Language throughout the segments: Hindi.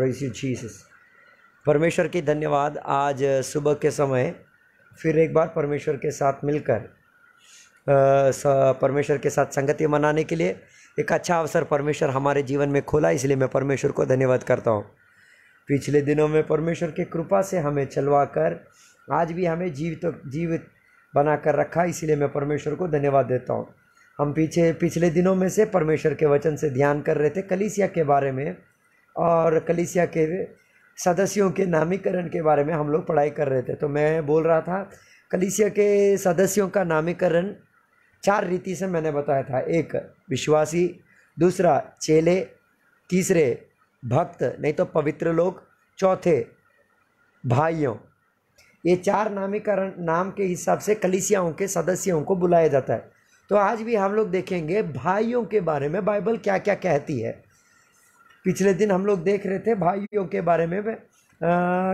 प्रेज यू जीसस परमेश्वर की धन्यवाद आज सुबह के समय फिर एक बार परमेश्वर के साथ मिलकर परमेश्वर के साथ संगति मनाने के लिए एक अच्छा अवसर परमेश्वर हमारे जीवन में खोला इसलिए मैं परमेश्वर को धन्यवाद करता हूँ पिछले दिनों में परमेश्वर की कृपा से हमें चलवा कर आज भी हमें जीवित जीवित बना कर रखा इसलिए मैं परमेश्वर को धन्यवाद देता हूँ हम पीछे पिछले दिनों में से परमेश्वर के वचन से ध्यान कर रहे थे कलिसिया के बारे में और कलिसिया के सदस्यों के नामीकरण के बारे में हम लोग पढ़ाई कर रहे थे तो मैं बोल रहा था कलिसिया के सदस्यों का नामीकरण चार रीति से मैंने बताया था एक विश्वासी दूसरा चेले तीसरे भक्त नहीं तो पवित्र लोग चौथे भाइयों ये चार नामीकरण नाम के हिसाब से कलिसियाओं के सदस्यों को बुलाया जाता है तो आज भी हम लोग देखेंगे भाइयों के बारे में बाइबल क्या क्या कहती है पिछले दिन हम लोग देख रहे थे भाइयों के बारे में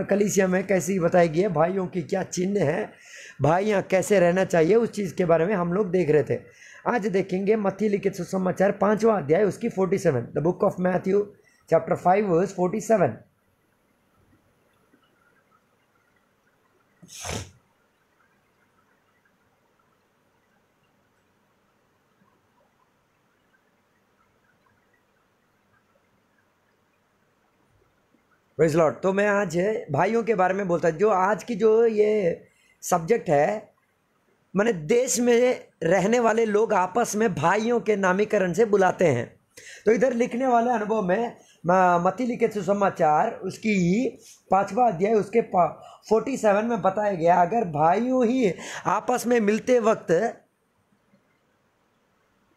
कलिसिया में कैसी बताई गई है भाइयों की क्या चिन्ह है भाइयाँ कैसे रहना चाहिए उस चीज़ के बारे में हम लोग देख रहे थे आज देखेंगे मथी लिखित सुसमाचार पाँचवा अध्याय उसकी forty seven the book of Matthew chapter five forty seven रेजलॉट तो मैं आज भाइयों के बारे में बोलता जो आज की जो ये सब्जेक्ट है मैंने देश में रहने वाले लोग आपस में भाइयों के नामीकरण से बुलाते हैं तो इधर लिखने वाले अनुभव में मती लिखे सुसमाचार उसकी पांचवा अध्याय उसके फोर्टी सेवन में बताया गया अगर भाइयों ही आपस में मिलते वक्त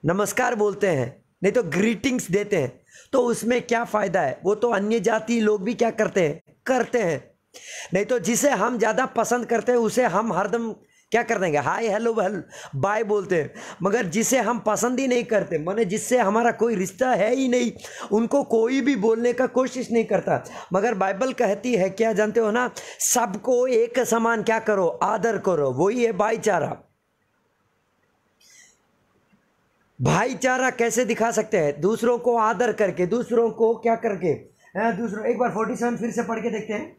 नमस्कार बोलते हैं नहीं तो ग्रीटिंग्स देते हैं तो उसमें क्या फ़ायदा है वो तो अन्य जाति लोग भी क्या करते हैं करते हैं नहीं तो जिसे हम ज़्यादा पसंद करते हैं उसे हम हरदम क्या कर देंगे हाय हेलो वेल बाय बोलते हैं मगर जिसे हम पसंद ही नहीं करते मैंने जिससे हमारा कोई रिश्ता है ही नहीं उनको कोई भी बोलने का कोशिश नहीं करता मगर बाइबल कहती है क्या जानते हो ना सबको एक समान क्या करो आदर करो वही है भाईचारा भाईचारा कैसे दिखा सकते हैं दूसरों को आदर करके दूसरों को क्या करके दूसरों एक बार फोर्टी सेवन फिर से पढ़ के देखते हैं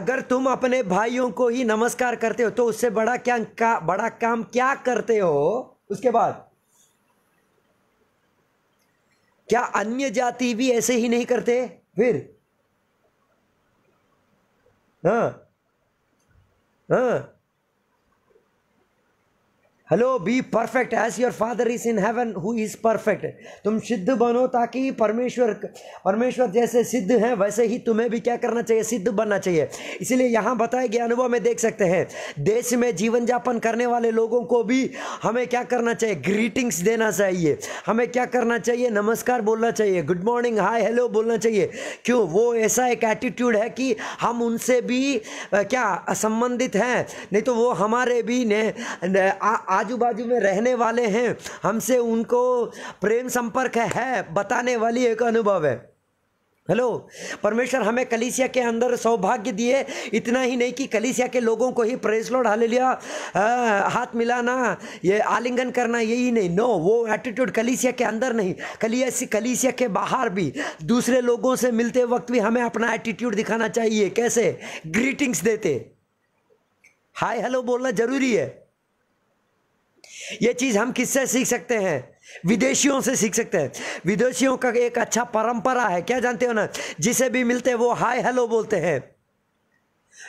अगर तुम अपने भाइयों को ही नमस्कार करते हो तो उससे बड़ा क्या का, बड़ा काम क्या करते हो उसके बाद क्या अन्य जाति भी ऐसे ही नहीं करते फिर hello be perfect as your father is in heaven who is perfect तुम सिद्ध बनो ताकि परमेश्वर परमेश्वर जैसे सिद्ध हैं वैसे ही तुम्हें भी क्या करना चाहिए सिद्ध बनना चाहिए इसीलिए यहाँ बताए गए अनुभव में देख सकते हैं देश में जीवन जापन करने वाले लोगों को भी हमें क्या करना चाहिए ग्रीटिंग्स देना चाहिए हमें क्या करना चाहिए नमस्कार बोलना चाहिए गुड मॉर्निंग हाय हेलो बोलना चाहिए क्यों वो ऐसा एक एटीट्यूड है कि हम उनसे भी क्या संबंधित हैं नहीं तो वो हमारे भी ने, ने, आ, आ आजू बाजू में रहने वाले हैं हमसे उनको प्रेम संपर्क है बताने वाली एक अनुभव है हेलो परमेश्वर हमें कलिसिया के अंदर सौभाग्य दिए इतना ही नहीं कि कलिसिया के लोगों को ही प्रेस लॉर्ड हाल लिया हाथ मिलाना ये आलिंगन करना यही नहीं नो वो एटीट्यूड कलिसिया के अंदर नहीं कलिया कलिसिया के बाहर भी दूसरे लोगों से मिलते वक्त भी हमें अपना एटीट्यूड दिखाना चाहिए कैसे ग्रीटिंग्स देते हाय हेलो बोलना ज़रूरी है ये चीज़ हम किससे सीख सकते हैं विदेशियों से सीख सकते हैं विदेशियों का एक अच्छा परंपरा है क्या जानते हो ना जिसे भी मिलते वो हाय हेलो बोलते हैं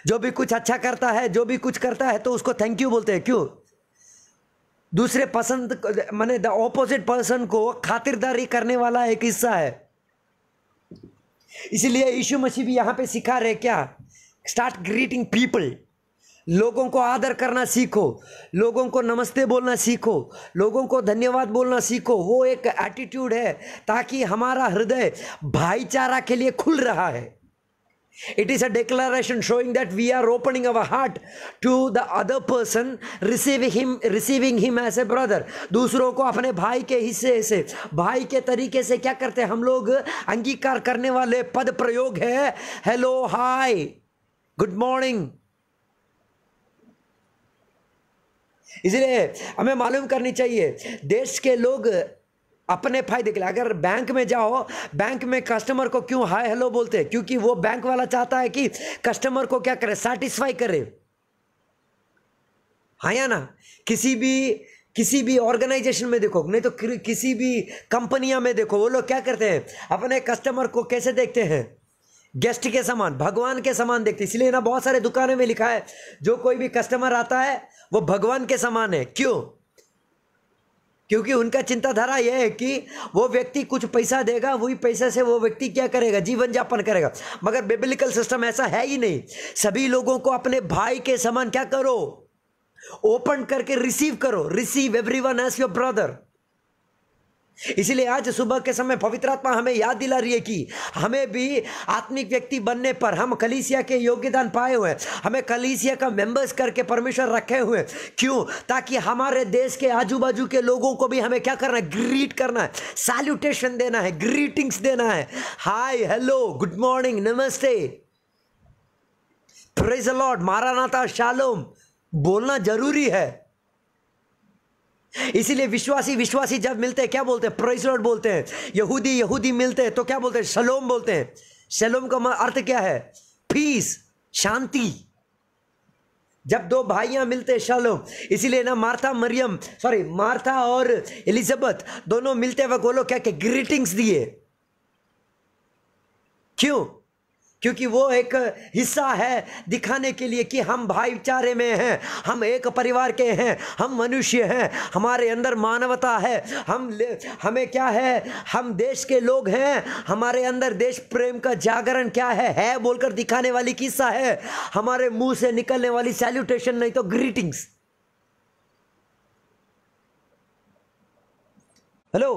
जो भी कुछ अच्छा करता है जो भी कुछ करता है तो उसको थैंक यू बोलते हैं क्यों दूसरे पसंद माने द ऑपोजिट पर्सन को खातिरदारी करने वाला एक हिस्सा है इसीलिए यीशु मसीह भी यहां पे सिखा रहे क्या स्टार्ट ग्रीटिंग पीपल लोगों को आदर करना सीखो लोगों को नमस्ते बोलना सीखो लोगों को धन्यवाद बोलना सीखो वो एक एटीट्यूड है ताकि हमारा हृदय भाईचारा के लिए खुल रहा है it is a declaration showing that we are opening our heart to the other person receiving him receiving him as a brother दूसरों को अपने भाई के हिस्से से भाई के तरीके से क्या करते हैं हम लोग अंगीकार करने वाले पद प्रयोग है हेलो हाय गुड मॉर्निंग इसलिए हमें मालूम करनी चाहिए देश के लोग अपने फायदे के लिए अगर बैंक में जाओ बैंक में कस्टमर को क्यों हाय हेलो बोलते हैं क्योंकि वो बैंक वाला चाहता है कि कस्टमर को क्या करे सेटिस्फाई करे हाँ या ना किसी भी किसी भी ऑर्गेनाइजेशन में देखो नहीं तो किसी भी कंपनियां में देखो वो लोग क्या करते हैं अपने कस्टमर को कैसे देखते हैं गेस्ट के समान भगवान के समान देखते इसलिए ना बहुत सारे दुकानों में लिखा है जो कोई भी कस्टमर आता है वो भगवान के समान है क्यों क्योंकि उनका चिंताधारा यह है कि वो व्यक्ति कुछ पैसा देगा वही पैसा से वो व्यक्ति क्या करेगा जीवन यापन करेगा मगर बेबिलिकल सिस्टम ऐसा है ही नहीं सभी लोगों को अपने भाई के समान क्या करो ओपन करके रिसीव करो receive every one as your brother इसीलिए आज सुबह के समय पवित्र आत्मा हमें याद दिला रही है कि हमें भी आत्मिक व्यक्ति बनने पर हम कलीसिया के योगदान पाए हुए हमें कलीसिया का मेंबर्स करके परमेश्वर रखे हुए क्यों ताकि हमारे देश के आजू बाजू के लोगों को भी हमें क्या करना है ग्रीट करना है सैल्यूटेशन देना है ग्रीटिंग्स देना है हाय हेलो गुड मॉर्निंग नमस्ते प्रेज लॉर्ड मारानाथा शालोम बोलना जरूरी है इसीलिए विश्वासी विश्वासी जब मिलते हैं क्या बोलते हैं प्रेसलॉर्ड बोलते हैं यहूदी यहूदी मिलते हैं तो क्या बोलते हैं शलोम बोलते हैं शलोम का अर्थ क्या है पीस शांति जब दो भाइयां मिलते हैं शलोम इसीलिए ना मार्था मरियम सॉरी मार्था और एलिजबेथ दोनों मिलते वक्त वो लोग क्या क्या ग्रीटिंग्स दिए क्यों क्योंकि वो एक हिस्सा है दिखाने के लिए कि हम भाईचारे में हैं हम एक परिवार के हैं हम मनुष्य हैं हमारे अंदर मानवता है हम हमें क्या है हम देश के लोग हैं हमारे अंदर देश प्रेम का जागरण क्या है है बोलकर दिखाने वाली किस्सा है हमारे मुंह से निकलने वाली सैल्यूटेशन नहीं तो ग्रीटिंग्स हेलो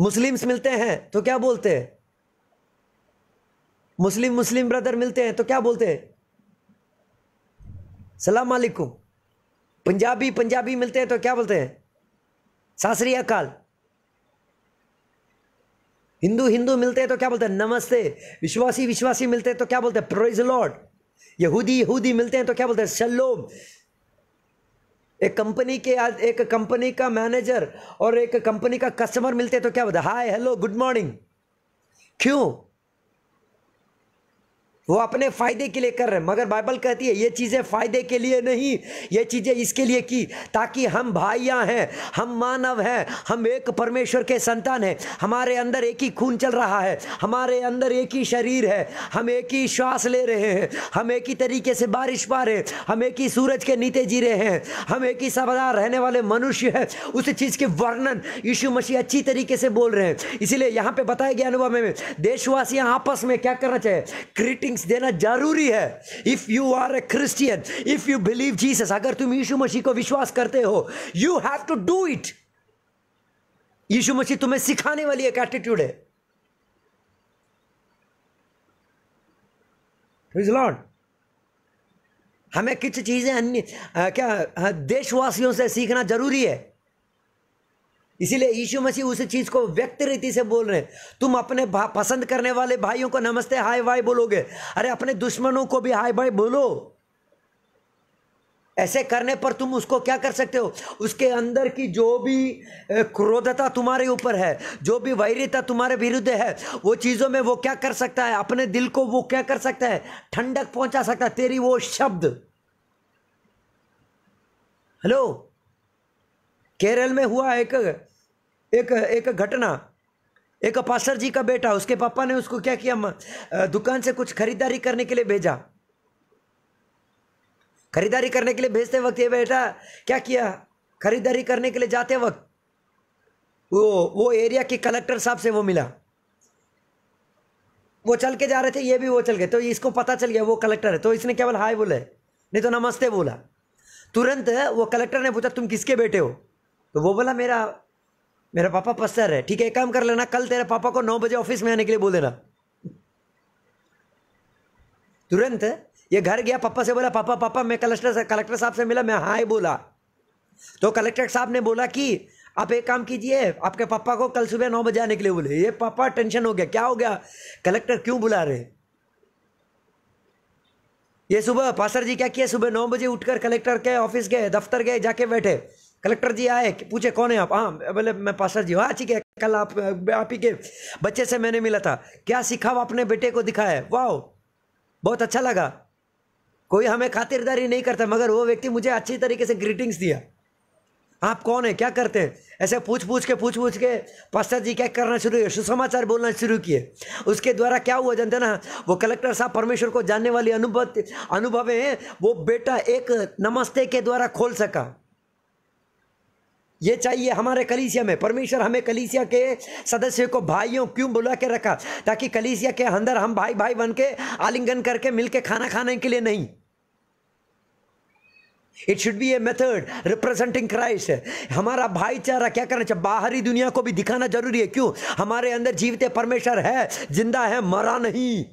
मुस्लिम्स मिलते हैं तो क्या बोलते हैं मुस्लिम मुस्लिम ब्रदर मिलते हैं तो क्या बोलते हैं सलाम वालेकुम पंजाबी पंजाबी मिलते हैं तो क्या बोलते हैं सासरी अकाल हिंदू हिंदू मिलते हैं तो क्या बोलते हैं नमस्ते विश्वासी विश्वासी मिलते हैं तो क्या बोलते हैं प्रोइज लॉर्ड यहूदी यहूदी मिलते हैं तो क्या बोलते हैं शलोम एक कंपनी के आज एक कंपनी का मैनेजर और एक कंपनी का कस्टमर मिलते हैं तो क्या बोलते हैं हाय हेलो गुड मॉर्निंग क्यों वो अपने फायदे के लिए कर रहे हैं मगर बाइबल कहती है ये चीज़ें फायदे के लिए नहीं ये चीज़ें इसके लिए की ताकि हम भाइया हैं हम मानव हैं हम एक परमेश्वर के संतान हैं हमारे अंदर एक ही खून चल रहा है हमारे अंदर एक ही शरीर है हम एक ही श्वास ले रहे हैं हम एक ही तरीके से बारिश पा रहे हैं हम एक ही सूरज के नीचे जी रहे हैं हम एक ही सवदार रहने वाले मनुष्य हैं उस चीज़ के वर्णन यीशु मसीह अच्छी तरीके से बोल रहे हैं इसीलिए यहाँ पे बताया गया अनुभव में देशवासियाँ आपस में क्या करना चाहिए क्रिटिंग ब्लेसिंग्स देना जरूरी है if you are a Christian if you believe Jesus अगर तुम यीशु मसीह को विश्वास करते हो you have to do it यीशु मसीह तुम्हें सिखाने वाली एक एटीट्यूड है लॉर्ड हमें कुछ चीज़ें अन्य क्या देशवासियों से सीखना जरूरी है इसीलिए यीशु मसीह उस चीज़ को व्यक्त रीति से बोल रहे तुम अपने पसंद करने वाले भाइयों को नमस्ते हाय बाय बोलोगे अरे अपने दुश्मनों को भी हाय बाय बोलो ऐसे करने पर तुम उसको क्या कर सकते हो उसके अंदर की जो भी क्रोधता तुम्हारे ऊपर है जो भी वैरता तुम्हारे विरुद्ध है वो चीज़ों में वो क्या कर सकता है अपने दिल को वो क्या कर सकता है ठंडक पहुंचा सकता है तेरी वो शब्द हेलो केरल में हुआ एक एक एक घटना एक पासर जी का बेटा उसके पापा ने उसको क्या किया दुकान से कुछ खरीदारी करने के लिए भेजा खरीदारी करने के लिए भेजते वक्त ये बेटा क्या किया खरीदारी करने के लिए जाते वक्त वो वो एरिया के कलेक्टर साहब से वो मिला वो चल के जा रहे थे ये भी वो चल गए तो इसको पता चल गया वो कलेक्टर है तो इसने केवल हाय बोले नहीं तो नमस्ते बोला तुरंत वो कलेक्टर ने पूछा तुम किसके बेटे हो तो वो बोला मेरा मेरा पापा पस्तर है ठीक है एक काम कर लेना कल तेरे पापा को नौ बजे ऑफिस में आने के लिए बोल देना तुरंत ये घर गया पापा से बोला पापा पापा मैं कलेक्टर कलेक्टर साहब से मिला मैं हाय बोला तो कलेक्टर साहब ने बोला कि आप एक काम कीजिए आपके पापा को कल सुबह नौ बजे आने के लिए बोले ये पापा टेंशन हो गया क्या हो गया कलेक्टर क्यों बुला रहे ये सुबह पासर जी क्या किया सुबह नौ बजे उठकर कलेक्टर के ऑफिस गए दफ्तर गए जाके बैठे कलेक्टर जी आए पूछे कौन है आप हाँ बोले मैं पास जी हाँ ठीक है कल आप आप ही के बच्चे से मैंने मिला था क्या सीखा वो अपने बेटे को दिखाया वाह बहुत अच्छा लगा कोई हमें खातिरदारी नहीं करता मगर वो व्यक्ति मुझे अच्छी तरीके से ग्रीटिंग्स दिया आप कौन है क्या करते हैं ऐसे पूछ पूछ के पूछ पूछ के पास्टर जी क्या करना शुरू किया सुसमाचार बोलना शुरू किए उसके द्वारा क्या हुआ जानते ना वो कलेक्टर साहब परमेश्वर को जानने वाली अनुभव अनुभव है वो बेटा एक नमस्ते के द्वारा खोल सका ये चाहिए हमारे कलीसिया में परमेश्वर हमें कलीसिया के सदस्य को भाइयों क्यों बुला के रखा ताकि कलीसिया के अंदर हम भाई भाई बन के आलिंगन करके मिलके खाना खाने के लिए नहीं it should be a method representing Christ हमारा भाईचारा क्या करना चाहिए बाहरी दुनिया को भी दिखाना जरूरी है क्यों हमारे अंदर जीवते परमेश्वर है जिंदा है मरा नहीं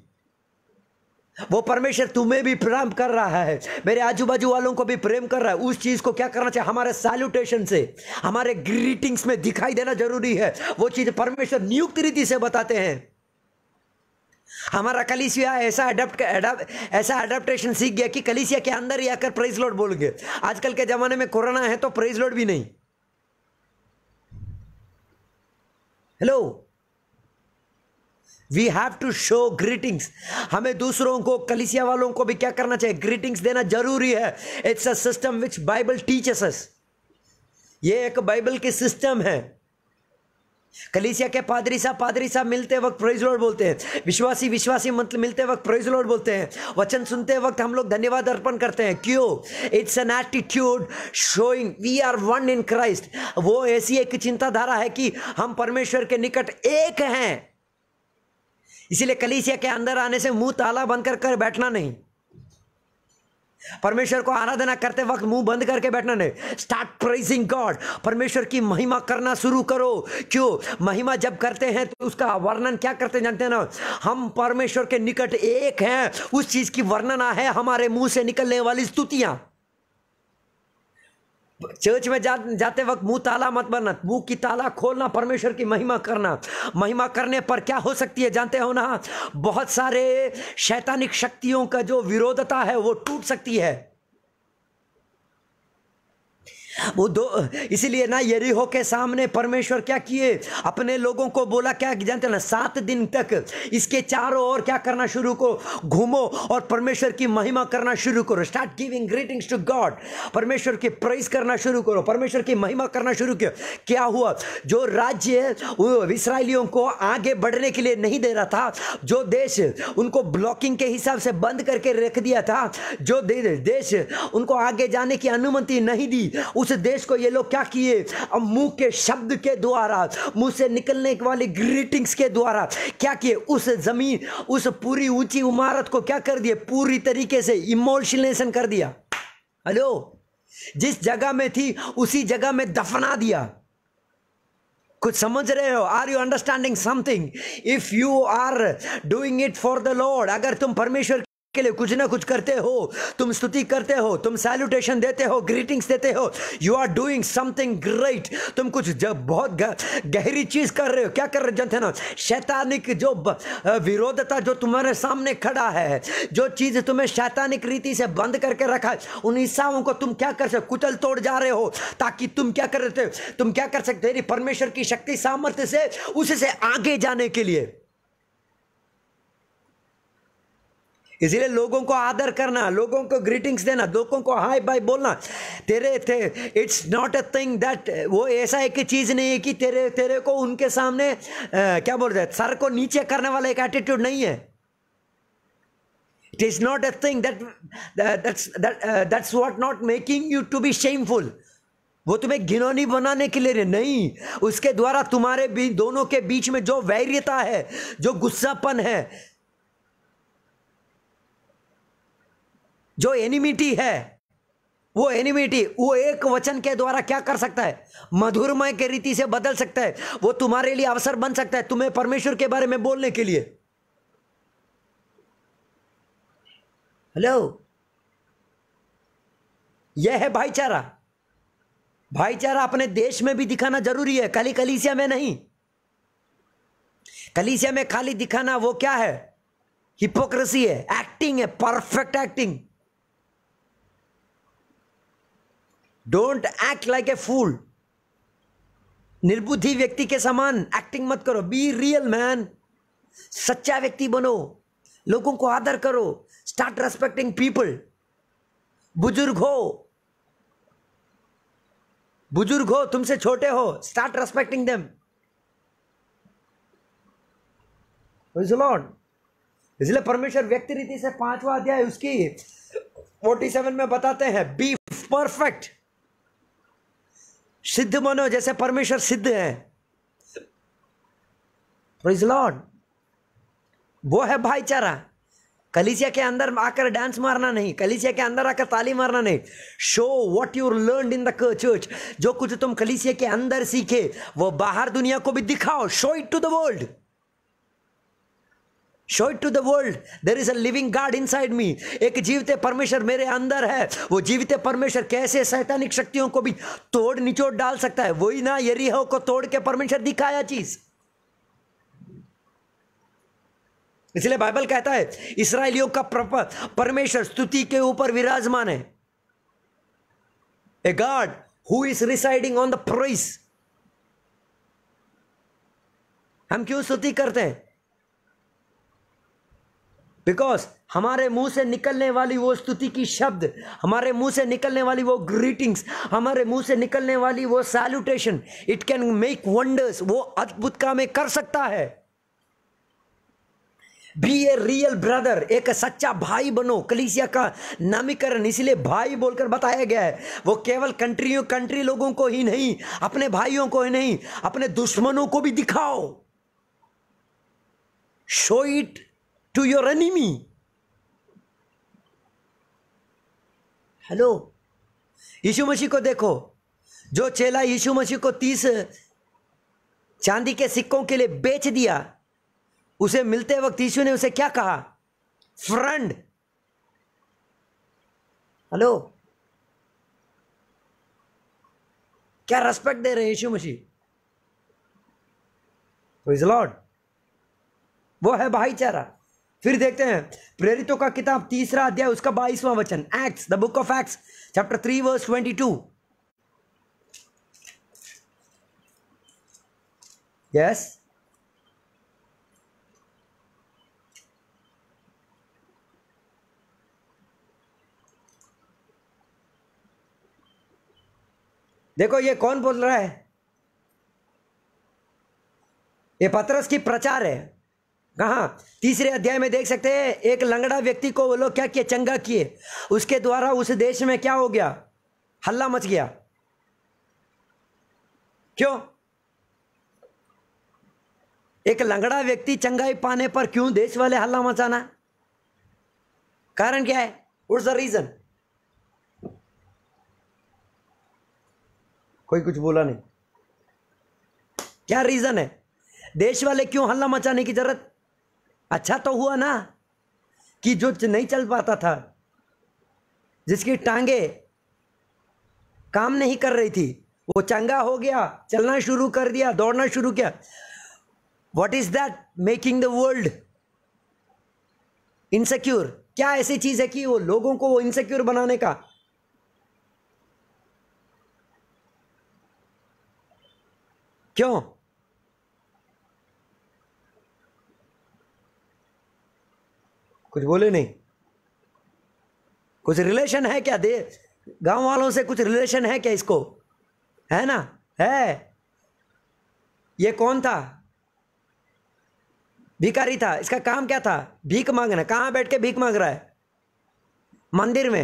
वो परमेश्वर तुम्हें भी प्रेम कर रहा है मेरे आजू बाजू वालों को भी प्रेम कर रहा है उस चीज़ को क्या करना चाहिए हमारे सैल्यूटेशन से हमारे ग्रीटिंग्स में दिखाई देना जरूरी है वो चीज़ परमेश्वर नियुक्त रीति से बताते हैं हमारा कलिसिया ऐसा अडप्ट ऐसा अडेप्टेशन सीख गया कि कलिसिया के अंदर ही आकर प्रेज लोड बोल गए आजकल के ज़माने में कोरोना है तो प्रेज लोड भी नहीं hello we have to show greetings हमें दूसरों को कलिसिया वालों को भी क्या करना चाहिए ग्रीटिंग्स देना जरूरी है it's a system which Bible teachers ये एक बाइबल की सिस्टम है कलिसिया के पादरी साहब पादरी साहब मिलते वक्त प्रेज लॉर्ड बोलते हैं विश्वासी विश्वासी मंत्र मिलते वक्त प्रेज लॉर्ड बोलते हैं वचन सुनते वक्त हम लोग धन्यवाद अर्पण करते हैं क्यों it's an attitude showing we are one in Christ वो ऐसी एक चिंताधारा है कि हम परमेश्वर के निकट एक हैं इसीलिए कलीसिया के अंदर आने से मुंह ताला बंद कर कर बैठना नहीं परमेश्वर को आराधना करते वक्त मुंह बंद करके बैठना नहीं स्टार्ट प्रेजिंग गॉड परमेश्वर की महिमा करना शुरू करो क्यों महिमा जब करते हैं तो उसका वर्णन क्या करते जानते हैं ना हम परमेश्वर के निकट एक हैं उस चीज की वर्णना है हमारे मुंह से निकलने वाली स्तुतियां चर्च में जा, जाते वक्त मुंह ताला मत बनना मुंह की ताला खोलना परमेश्वर की महिमा करना महिमा करने पर क्या हो सकती है जानते हो ना बहुत सारे शैतानिक शक्तियों का जो विरोधता है वो टूट सकती है वो दो इसीलिए ना यरीहो के सामने परमेश्वर क्या किए अपने लोगों को बोला क्या जानते ना सात दिन तक इसके चारों ओर क्या करना शुरू करो घूमो और परमेश्वर की महिमा करना शुरू करो start giving greetings to God परमेश्वर की प्रेस करना शुरू करो परमेश्वर की महिमा करना शुरू किया क्या हुआ जो राज्य इसराइलियों को आगे बढ़ने के लिए नहीं दे रहा था जो देश उनको ब्लॉकिंग के हिसाब से बंद करके रख दिया था जो देश उनको आगे जाने की अनुमति नहीं दी उस देश को ये लोग क्या किए मुंह के शब्द के द्वारा मुंह से निकलने वाली ग्रीटिंग्स के द्वारा क्या किए उस जमीन उस पूरी ऊंची इमारत को क्या कर दिए पूरी तरीके से इमोशनेशन कर दिया हेलो जिस जगह में थी उसी जगह में दफना दिया कुछ समझ रहे हो are you understanding something if you are doing it for the Lord अगर तुम परमेश्वर के लिए कुछ ना कुछ करते हो तुम स्तुति करते हो तुम सैल्यूटेशन देते हो ग्रीटिंग्स देते हो you are doing something great तुम कुछ जब बहुत गहरी चीज कर रहे हो क्या कर रहे जनते ना शैतानिक जो विरोधता जो तुम्हारे सामने खड़ा है जो चीज तुम्हें शैतानिक रीति से बंद करके रखा है उन हिस्साओं को तुम क्या कर सकते हो कुचल तोड़ जा रहे हो ताकि तुम क्या कर रहे हो तुम क्या कर सकते हो परमेश्वर की शक्ति सामर्थ्य से उससे आगे जाने के लिए इसीलिए लोगों को आदर करना लोगों को ग्रीटिंग्स देना लोगों को हाय बाय बोलना तेरे थे it's not a thing that वो ऐसा एक चीज़ नहीं है कि तेरे तेरे को उनके सामने आ, क्या बोलते हैं सर को नीचे करने वाला एक एटीट्यूड नहीं है it is not a thing that that's that's what not making you to be shameful वो तुम्हें घिनौनी बनाने के लिए नहीं उसके द्वारा तुम्हारे भी दोनों के बीच में जो वैर्यता है जो गुस्सापन है जो एनिमिटी है वो एनिमिटी वो एक वचन के द्वारा क्या कर सकता है मधुरमय के रीति से बदल सकता है वो तुम्हारे लिए अवसर बन सकता है तुम्हें परमेश्वर के बारे में बोलने के लिए हेलो यह है भाईचारा भाईचारा अपने देश में भी दिखाना जरूरी है खाली कलीसिया में नहीं कलीसिया में खाली दिखाना वो क्या है हिपोक्रेसी है एक्टिंग है perfect acting don't act like a fool निर्बुद्धि व्यक्ति के समान एक्टिंग मत करो बी रियल मैन सच्चा व्यक्ति बनो लोगों को आदर करो स्टार्ट रेस्पेक्टिंग पीपल बुजुर्ग हो बुजुर्ग हो तुमसे छोटे हो स्टार्ट रेस्पेक्टिंग देम लॉर्ड इसलिए परमेश्वर व्यक्ति रीति से पांचवा अध्याय उसकी 47 में बताते हैं बी परफेक्ट सिद्ध मनो जैसे परमेश्वर सिद्ध है लॉर्ड वो है भाईचारा कलिसिया के अंदर आकर डांस मारना नहीं कलिसिया के अंदर आकर ताली मारना नहीं show what you're learn in the church जो कुछ तुम कलिसिया के अंदर सीखे वो बाहर दुनिया को भी दिखाओ show it to the world show it to the world there is a living God inside me एक जीवते परमेश्वर मेरे अंदर है वो जीवते परमेश्वर कैसे सैतानिक शक्तियों को भी तोड़ निचोड़ डाल सकता है वही ना यरीहो को तोड़ के परमेश्वर दिखाया चीज़ इसलिए बाइबल कहता है इसराइलियों का परमेश्वर स्तुति के ऊपर विराजमान है a God who is residing on the praise हम क्यों स्तुति करते हैं बिकॉज हमारे मुंह से निकलने वाली वो स्तुति की शब्द हमारे मुंह से निकलने वाली वो ग्रीटिंग्स हमारे मुंह से निकलने वाली वो salutation it can make wonders वो अद्भुत काम कर सकता है बी ए रियल ब्रदर एक सच्चा भाई बनो कलिसिया का नामीकरण इसलिए भाई बोलकर बताया गया है वो केवल कंट्रियों कंट्री लोगों को ही नहीं अपने भाइयों को ही नहीं अपने दुश्मनों को भी दिखाओ show it to your enemy. Hello यीशु मसीह को देखो जो चेला यीशु मसीह को तीस चांदी के सिक्कों के लिए बेच दिया उसे मिलते वक्त यीशु ने उसे क्या कहा फ्रेंड हेलो क्या रेस्पेक्ट दे रहे यीशु मसीह लॉर्ड वो है भाईचारा फिर देखते हैं प्रेरितों का किताब तीसरा अध्याय उसका बाईसवां वचन Acts the book of Acts chapter three verse twenty two yes देखो ये कौन बोल रहा है ये पत्रस की प्रचार है कहा तीसरे अध्याय में देख सकते हैं एक लंगड़ा व्यक्ति को वो लोग क्या किए चंगा किए उसके द्वारा उस देश में क्या हो गया हल्ला मच गया क्यों एक लंगड़ा व्यक्ति चंगाई पाने पर क्यों देश वाले हल्ला मचाना कारण क्या है व्हाट्स द रीजन कोई कुछ बोला नहीं क्या रीजन है देश वाले क्यों हल्ला मचाने की जरूरत अच्छा तो हुआ ना कि जो नहीं चल पाता था जिसकी टांगे काम नहीं कर रही थी वो चंगा हो गया चलना शुरू कर दिया दौड़ना शुरू किया what is that making the world insecure क्या ऐसी चीज है कि वो लोगों को वो इनसेक्योर बनाने का क्यों कुछ बोले नहीं कुछ रिलेशन है क्या दे गांव वालों से कुछ रिलेशन है क्या इसको है ना है ये कौन था भिकारी था इसका काम क्या था भीख मांगना कहाँ बैठ के भीख मांग रहा है मंदिर में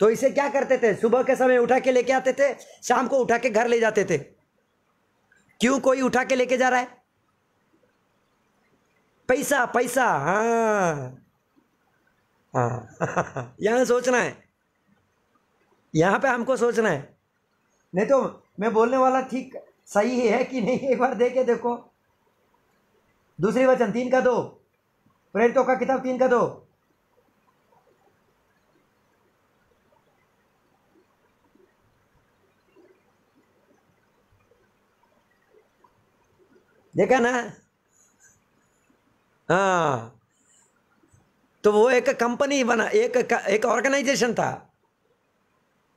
तो इसे क्या करते थे सुबह के समय उठा के लेके आते थे शाम को उठा के घर ले जाते थे क्यों कोई उठा के लेके जा रहा है पैसा पैसा हाँ हाँ यहाँ सोचना है यहाँ पे हमको सोचना है नहीं तो मैं बोलने वाला ठीक सही है कि नहीं एक बार देखे देखो दूसरी वचन तीन का दो प्रेरितों का किताब तीन का दो देखा ना हाँ तो वो एक कंपनी बना एक एक ऑर्गेनाइजेशन था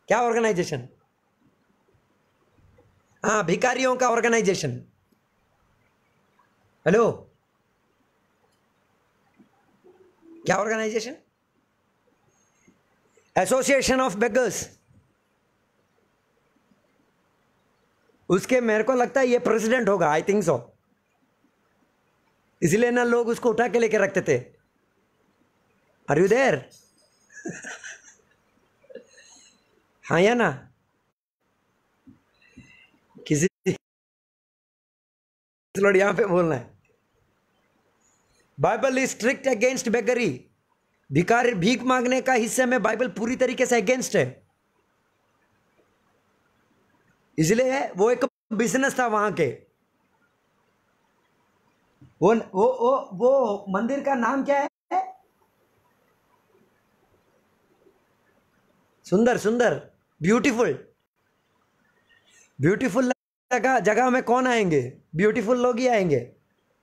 क्या ऑर्गेनाइजेशन हाँ भिकारियों का ऑर्गेनाइजेशन हेलो क्या ऑर्गेनाइजेशन एसोसिएशन ऑफ बेगर्स उसके मेरे को लगता है ये प्रेसिडेंट होगा आई थिंक सो इसलिए ना लोग उसको उठा के लेके रखते थे अरे उधेर देर हाँ या ना किसी लोड यहां पे बोलना है Bible is strict against beggary भिकार भीख मांगने का हिस्से में बाइबल पूरी तरीके से अगेंस्ट है इसलिए वो एक बिजनेस था वहां के वो वो वो वो मंदिर का नाम क्या है सुंदर सुंदर ब्यूटीफुल ब्यूटीफुल जगह जगह में कौन आएंगे ब्यूटीफुल लोग ही आएंगे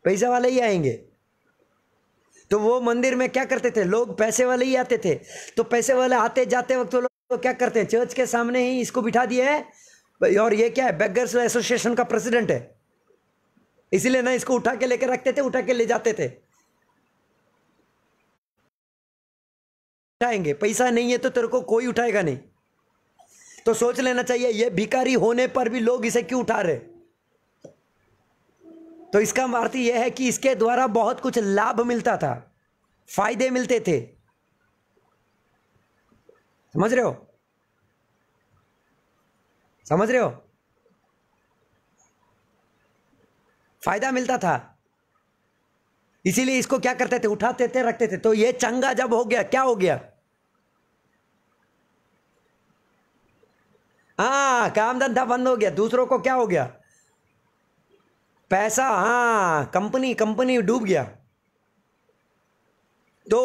पैसा वाले ही आएंगे तो वो मंदिर में क्या करते थे लोग पैसे वाले ही आते थे तो पैसे वाले आते जाते वक्त वो लोग क्या करते हैं चर्च के सामने ही इसको बिठा दिया है और ये क्या है बेगर्स एसोसिएशन का प्रेसिडेंट है इसीलिए ना इसको उठा के लेके रखते थे उठा के ले जाते थे उठाएंगे पैसा नहीं है तो तेरे को कोई उठाएगा नहीं तो सोच लेना चाहिए ये भिकारी होने पर भी लोग इसे क्यों उठा रहे तो इसका मार्थ यह है कि इसके द्वारा बहुत कुछ लाभ मिलता था फायदे मिलते थे समझ रहे हो समझ रहे हो फायदा मिलता था इसीलिए इसको क्या करते थे उठाते थे रखते थे तो ये चंगा जब हो गया क्या हो गया हाँ काम धंधा बंद हो गया दूसरों को क्या हो गया पैसा हाँ कंपनी कंपनी डूब गया तो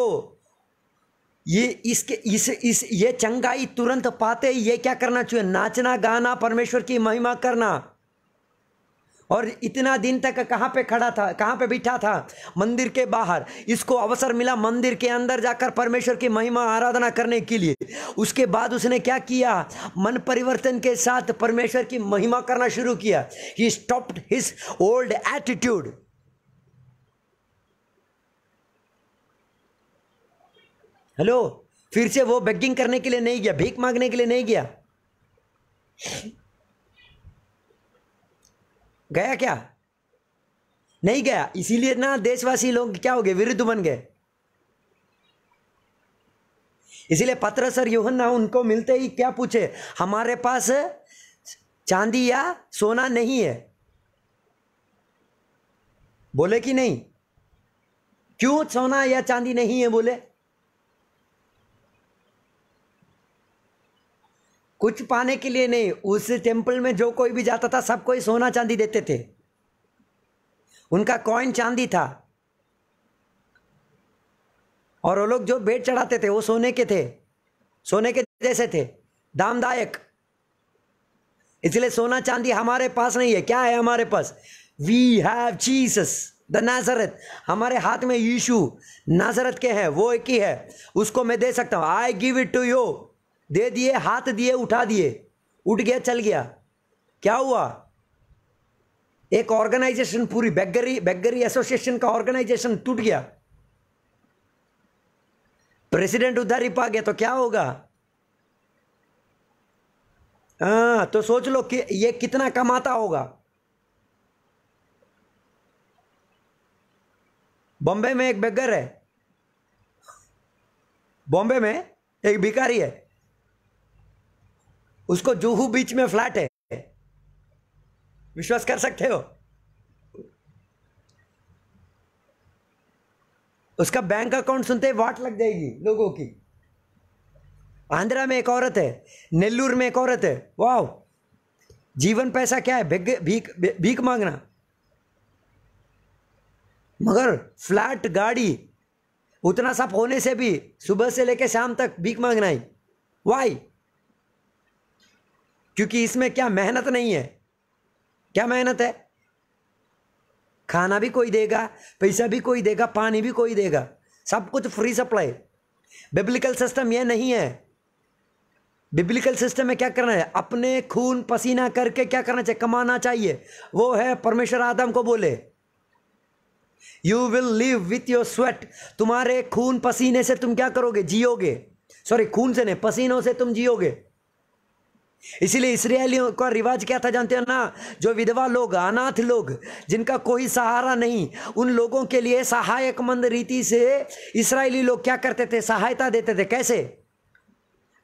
ये इसके इस इस ये चंगाई तुरंत पाते ये क्या करना चाहिए नाचना गाना परमेश्वर की महिमा करना और इतना दिन तक कहाँ पे खड़ा था कहाँ पे बैठा था मंदिर के बाहर इसको अवसर मिला मंदिर के अंदर जाकर परमेश्वर की महिमा आराधना करने के लिए उसके बाद उसने क्या किया मन परिवर्तन के साथ परमेश्वर की महिमा करना शुरू किया he stopped his old attitude hello फिर से वो बेगिंग करने के लिए नहीं गया भीख मांगने के लिए नहीं गया गया क्या नहीं गया इसीलिए ना देशवासी लोग क्या हो गए विरुद्ध बन गए इसीलिए सर और ना उनको मिलते ही क्या पूछे हमारे पास चांदी या सोना नहीं है बोले कि नहीं क्यों सोना या चांदी नहीं है बोले कुछ पाने के लिए नहीं उस टेम्पल में जो कोई भी जाता था सबको ही सोना चांदी देते थे उनका कॉइन चांदी था और वो लोग जो बेट चढ़ाते थे वो सोने के थे सोने के जैसे थे दामदायक इसलिए सोना चांदी हमारे पास नहीं है क्या है हमारे पास we have Jesus the Nazareth हमारे हाथ में यीशु नाजरत के हैं वो एक ही है उसको मैं दे सकता हूँ I give it to you दे दिए हाथ दिए उठा दिए उठ गया चल गया क्या हुआ एक ऑर्गेनाइजेशन पूरी बेगरी बेगरी एसोसिएशन का ऑर्गेनाइजेशन टूट गया प्रेसिडेंट उधर ही पा गया तो क्या होगा आ, हाँ, तो सोच लो कि ये कितना कमाता होगा बॉम्बे में एक बेगर है बॉम्बे में एक भिकारी है उसको जूहू बीच में फ्लैट है विश्वास कर सकते हो उसका बैंक अकाउंट सुनते ही वाट लग जाएगी लोगों की आंध्रा में एक औरत है नेल्लूर में एक औरत है वाह जीवन पैसा क्या है भीख भीख मांगना मगर फ्लैट गाड़ी उतना सा होने से भी सुबह से लेकर शाम तक भीख मांगना ही वाई क्योंकि इसमें क्या मेहनत नहीं है क्या मेहनत है खाना भी कोई देगा पैसा भी कोई देगा पानी भी कोई देगा सब कुछ फ्री सप्लाई बिब्लिकल सिस्टम यह नहीं है बिब्लिकल सिस्टम में क्या करना है अपने खून पसीना करके क्या करना चाहिए कमाना चाहिए वो है परमेश्वर आदम को बोले you will live with your sweat तुम्हारे खून पसीने से तुम क्या करोगे जियोगे सॉरी खून से नहीं पसीनों से तुम जियोगे इसीलिए इसराइलियों का रिवाज क्या था जानते हैं ना जो विधवा लोग अनाथ लोग जिनका कोई सहारा नहीं उन लोगों के लिए सहायक मंद रीति से इसराइली लोग क्या करते थे सहायता देते थे कैसे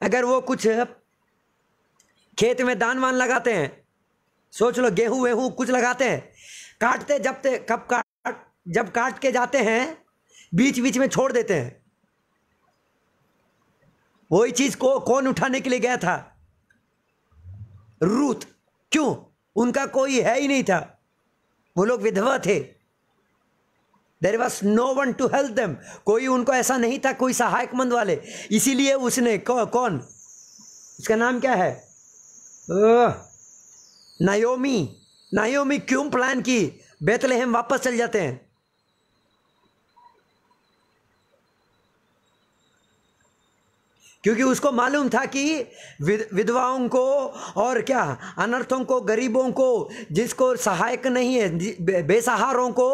अगर वो कुछ खेत में दान वान लगाते हैं सोच लो गेहूं वेहूं कुछ लगाते हैं काटते जबते कब काट जब काट के जाते हैं बीच बीच में छोड़ देते हैं वही चीज़ को कौन उठाने के लिए गया था रूथ क्यों उनका कोई है ही नहीं था वो लोग विधवा थे there was no one to help them कोई उनको ऐसा नहीं था कोई सहायकमंद वाले इसीलिए उसने कौ, कौन उसका नाम क्या है नायोमी नायोमी क्यों प्लान की बेतलेहम वापस चल जाते हैं क्योंकि उसको मालूम था कि विधवाओं को और क्या अनर्थों को गरीबों को जिसको सहायक नहीं है बेसहारों को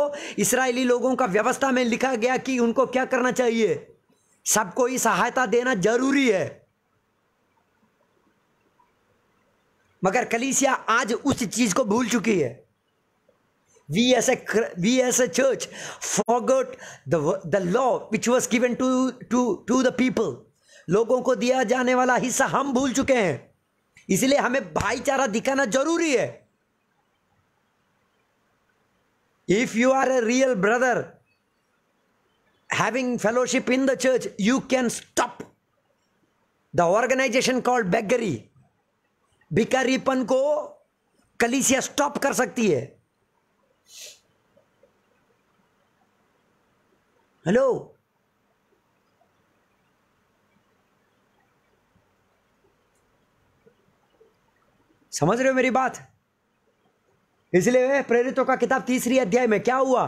इसराइली लोगों का व्यवस्था में लिखा गया कि उनको क्या करना चाहिए सबको ही सहायता देना जरूरी है मगर कलीसिया आज उस चीज को भूल चुकी है we as a we as a church forgot the law which was given to to to the people लोगों को दिया जाने वाला हिस्सा हम भूल चुके हैं इसलिए हमें भाईचारा दिखाना जरूरी है if you are a real brother having fellowship in the church you can stop the organization called beggary भिकारीपन को कलिसिया स्टॉप कर सकती है हेलो समझ रहे हो मेरी बात इसलिए प्रेरितों का किताब तीसरी अध्याय में क्या हुआ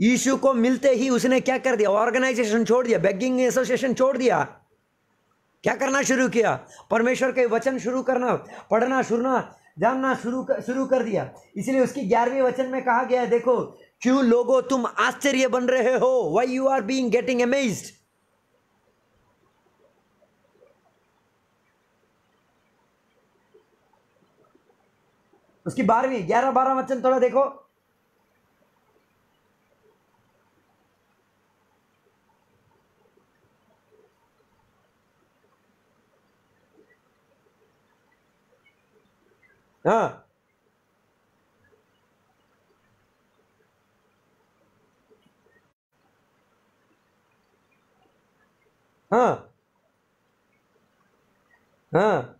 यीशु को मिलते ही उसने क्या कर दिया ऑर्गेनाइजेशन छोड़ दिया बैगिंग एसोसिएशन छोड़ दिया क्या करना शुरू किया परमेश्वर के वचन शुरू करना पढ़ना सुनना जानना शुरू कर, शुरू कर दिया इसलिए उसकी ग्यारहवीं वचन में कहा गया है देखो क्यों लोगो तुम आश्चर्य बन रहे हो why you are being getting amazed उसकी बारहवीं ग्यारह बारह वचन थोड़ा देखो हाँ हाँ हाँ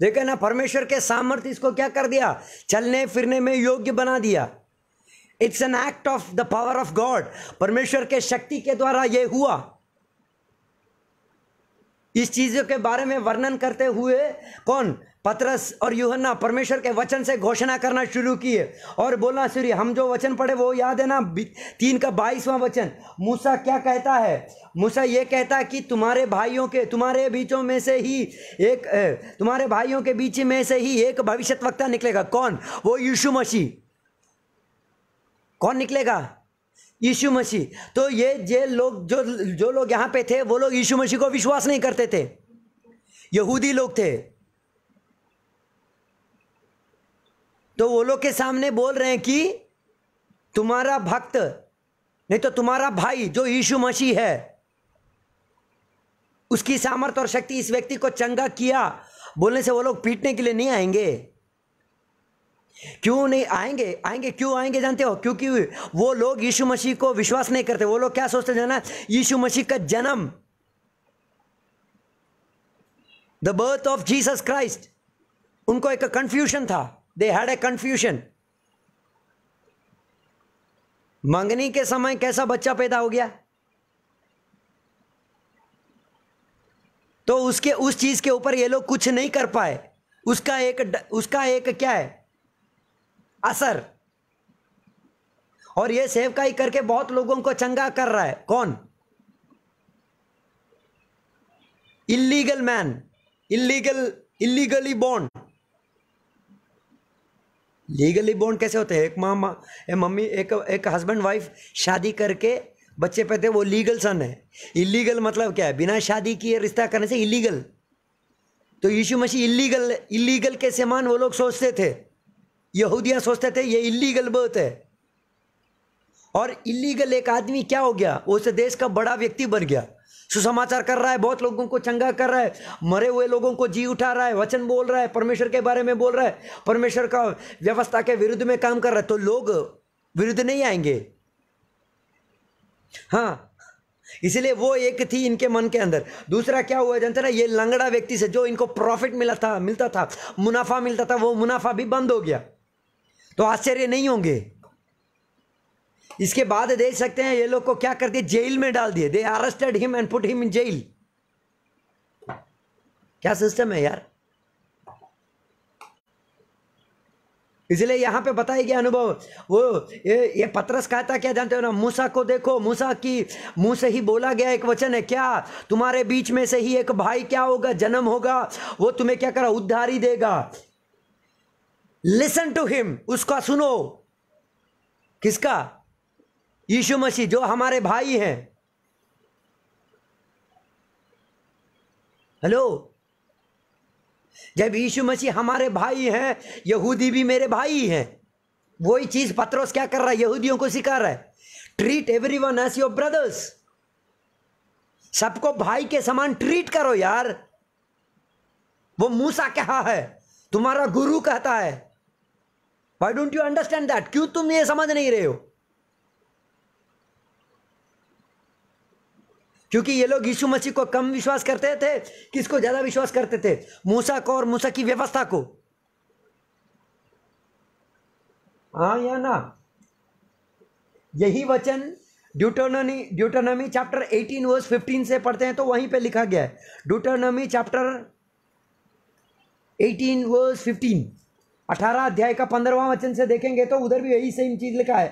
देखे ना परमेश्वर के सामर्थ्य इसको क्या कर दिया चलने फिरने में योग्य बना दिया it's an act of the power of God परमेश्वर के शक्ति के द्वारा यह हुआ इस चीजों के बारे में वर्णन करते हुए कौन पतरस और यूहना परमेश्वर के वचन से घोषणा करना शुरू किए और बोला सूर्य हम जो वचन पढ़े वो याद है ना तीन का बाईसवां वचन मूसा क्या कहता है मूसा ये कहता है कि तुम्हारे भाइयों के तुम्हारे बीचों में से ही एक तुम्हारे भाइयों के बीच में से ही एक भविष्य वक्ता निकलेगा कौन वो यीशु मसीह कौन निकलेगा यीशु मसीह तो ये जे लोग जो जो लोग यहाँ पे थे वो लोग यीशु मसीह को विश्वास नहीं करते थे यहूदी लोग थे तो वो लोग के सामने बोल रहे हैं कि तुम्हारा भक्त नहीं तो तुम्हारा भाई जो यीशु मसीह है उसकी सामर्थ और शक्ति इस व्यक्ति को चंगा किया बोलने से वो लोग पीटने के लिए नहीं आएंगे क्यों नहीं आएंगे आएंगे क्यों आएंगे जानते हो क्योंकि वो लोग यीशु मसीह को विश्वास नहीं करते वो लोग क्या सोचते जाना यीशु मसीह का जन्म the birth of Jesus Christ उनको एक कंफ्यूजन था दे हैड ए कंफ्यूजन मंगनी के समय कैसा बच्चा पैदा हो गया तो उसके उस चीज के ऊपर ये लोग कुछ नहीं कर पाए उसका एक उसका एक क्या है असर और ये सेवकाई करके बहुत लोगों को चंगा कर रहा है कौन illegal man illegal illegally bond legally bond कैसे होते हैं एक माँ माँ मम्मी एक एक हस्बैंड वाइफ शादी करके बच्चे पैदे वो लीगल सन है इलीगल मतलब क्या है बिना शादी किए रिश्ता करने से इलीगल तो यीशु मसीह इलीगल इलीगल के समान वो लोग सोचते थे यहूदियाँ सोचते थे ये इलीगल बहुत है और इलीगल एक आदमी क्या हो गया उस देश का बड़ा व्यक्ति बन गया सुसमाचार कर रहा है बहुत लोगों को चंगा कर रहा है मरे हुए लोगों को जी उठा रहा है वचन बोल रहा है परमेश्वर के बारे में बोल रहा है परमेश्वर का व्यवस्था के विरुद्ध में काम कर रहा है तो लोग विरुद्ध नहीं आएंगे हाँ इसलिए वो एक थी इनके मन के अंदर दूसरा क्या हुआ जानते ना ये लंगड़ा व्यक्ति से जो इनको प्रॉफिट मिला था मिलता था मुनाफा मिलता था वो मुनाफा भी बंद हो गया तो आश्चर्य नहीं होंगे इसके बाद देख सकते हैं ये लोग को क्या कर दिए जेल में डाल दिए they arrested him and put him in jail क्या सिस्टम है यार इसलिए यहां पे बताया गया अनुभव वो ये, ये पत्रस कहता क्या जानते हो ना मूसा को देखो मूसा की मुंह से ही बोला गया एक वचन है क्या तुम्हारे बीच में से ही एक भाई क्या होगा जन्म होगा वो तुम्हें क्या करा उद्धारी देगा लिसन टू हिम उसका सुनो किसका यीशु मसीह जो हमारे भाई हैं हेलो जब यीशु मसीह हमारे भाई हैं यहूदी भी मेरे भाई हैं वही चीज पत्रोस क्या कर रहा है यहूदियों को सिखा रहा है treat everyone as your brothers सबको भाई के समान ट्रीट करो यार वो मूसा कहा है तुम्हारा गुरु कहता है why don't you understand that क्यों तुम ये समझ नहीं रहे हो क्योंकि ये लोग यीशु मसीह को कम विश्वास करते थे किसको ज्यादा विश्वास करते थे मूसा को और मूसा की व्यवस्था को हाँ या ना यही वचन ड्यूटोनोमी ड्यूटोनोमी चैप्टर 18 वर्स 15 से पढ़ते हैं तो वहीं पे लिखा गया है ड्यूटोनोमी चैप्टर 18 वर्स 15 अठारह अध्याय का पंद्रवा वचन से देखेंगे तो उधर भी यही सेम चीज लिखा है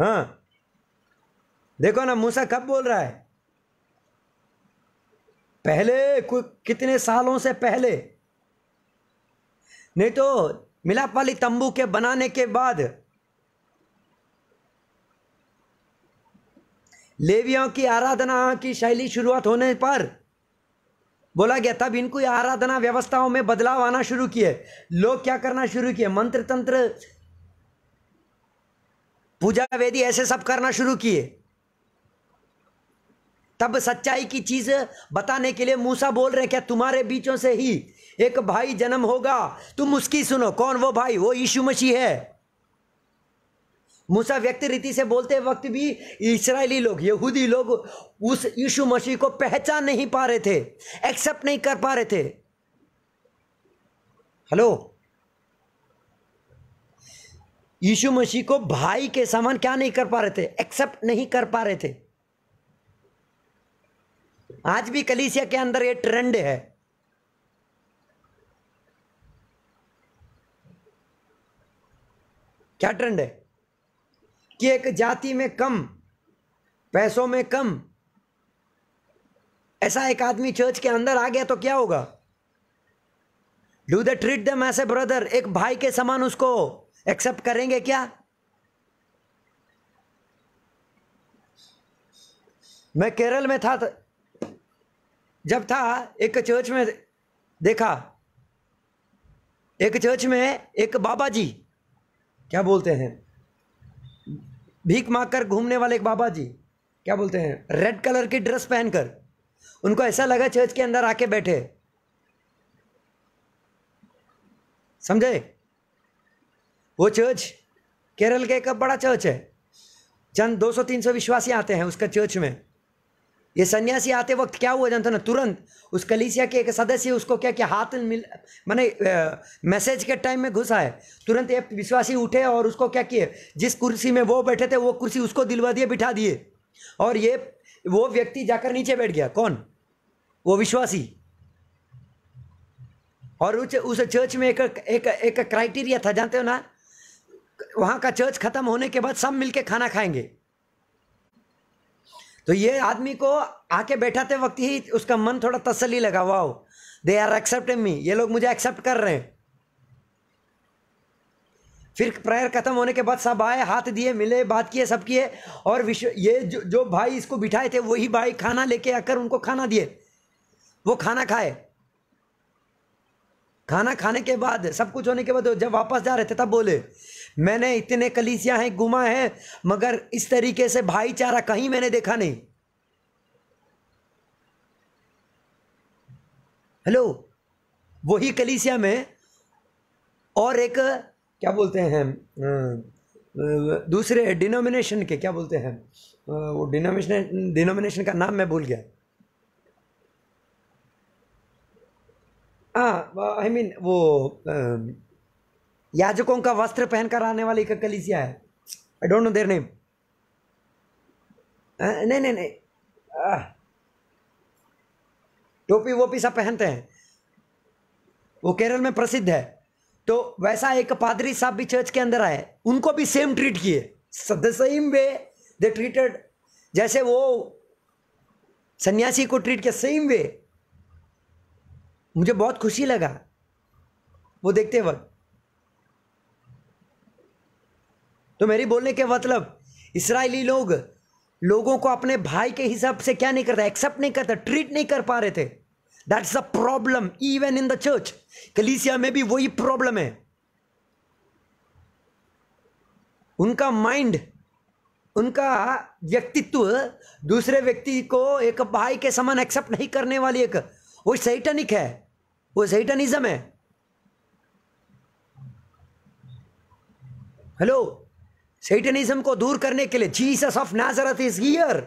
हाँ देखो ना मूसा कब बोल रहा है पहले कितने सालों से पहले नहीं तो मिलाप वाली तंबू के बनाने के बाद लेवियों की आराधना की शैली शुरुआत होने पर बोला गया तब इनको आराधना व्यवस्थाओं में बदलाव आना शुरू किए लोग क्या करना शुरू किए मंत्र तंत्र पूजा वेदी ऐसे सब करना शुरू किए तब सच्चाई की चीज बताने के लिए मूसा बोल रहे हैं क्या तुम्हारे बीचों से ही एक भाई जन्म होगा तुम उसकी सुनो कौन वो भाई वो यीशु मसीह है मूसा व्यक्ति रीति से बोलते वक्त भी इसराइली लोग यहूदी लोग उस यीशु मसीह को पहचान नहीं पा रहे थे एक्सेप्ट नहीं कर पा रहे थे हेलो यीशु मसीह को भाई के समान क्या नहीं कर पा रहे थे एक्सेप्ट नहीं कर पा रहे थे आज भी कलीसिया के अंदर ये ट्रेंड है क्या ट्रेंड है कि एक जाति में कम पैसों में कम ऐसा एक आदमी चर्च के अंदर आ गया तो क्या होगा do the treat them as a brother एक भाई के समान उसको एक्सेप्ट करेंगे क्या मैं केरल में था तो- जब था एक चर्च में देखा एक चर्च में एक बाबा जी क्या बोलते हैं भीख मांग कर घूमने वाले एक बाबा जी क्या बोलते हैं रेड कलर की ड्रेस पहनकर उनको ऐसा लगा चर्च के अंदर आके बैठे समझे वो चर्च केरल का एक बड़ा चर्च है चंद 200-300 विश्वासी आते हैं उसका चर्च में ये सन्यासी आते वक्त क्या हुआ जानते ना तुरंत उस कलीसिया के एक सदस्य उसको क्या क्या हाथ मिल मैंने मैसेज के टाइम में घुसा है तुरंत एक विश्वासी उठे और उसको क्या किए जिस कुर्सी में वो बैठे थे वो कुर्सी उसको दिलवा दिए बिठा दिए और ये वो व्यक्ति जाकर नीचे बैठ गया कौन वो विश्वासी और उस उस चर्च में एक एक एक क्राइटेरिया था जानते हो ना वहां का चर्च खत्म होने के बाद सब मिलके खाना खाएंगे तो ये आदमी को आके बैठाते वक्त ही उसका मन थोड़ा तसली लगा wow they are accepting me ये लोग मुझे एक्सेप्ट कर रहे हैं फिर प्रेयर खत्म होने के बाद सब आए हाथ दिए मिले बात किए सब किए और विश्व ये जो जो भाई इसको बिठाए थे वही भाई खाना लेके आकर उनको खाना दिए वो खाना खाए खाना खाने के बाद सब कुछ होने के बाद जब वापस जा रहे थे तब बोले मैंने इतने कलीसिया हैं गुमा हैं मगर इस तरीके से भाईचारा कहीं मैंने देखा नहीं हेलो वही कलीसिया में और एक क्या बोलते हैं दूसरे डिनोमिनेशन के क्या बोलते हैं वो डिनोमिनेशन डिनोमिनेशन का नाम मैं भूल गया हाँ आई मीन वो आ, याजकों का वस्त्र पहनकर आने वाली एक कलिसिया है I don't know their name नहीं नहीं नहीं टोपी वोपी सब पहनते हैं वो केरल में प्रसिद्ध है तो वैसा एक पादरी साहब भी चर्च के अंदर आए उनको भी सेम ट्रीट किए the same way they treated जैसे वो सन्यासी को ट्रीट किया सेम वे मुझे बहुत खुशी लगा वो देखते वक्त तो मेरी बोलने के मतलब इसराइली लोग लोगों को अपने भाई के हिसाब से क्या नहीं करता एक्सेप्ट नहीं करता ट्रीट नहीं कर पा रहे थे that's a problem even in the church कलीसिया में भी वही प्रॉब्लम है उनका माइंड उनका व्यक्तित्व दूसरे व्यक्ति को एक भाई के समान एक्सेप्ट नहीं करने वाली एक वो सैटनिक है वो सैटनिज्म है हेलो सेटनिज्म को दूर करने के लिए Jesus of Nazareth is here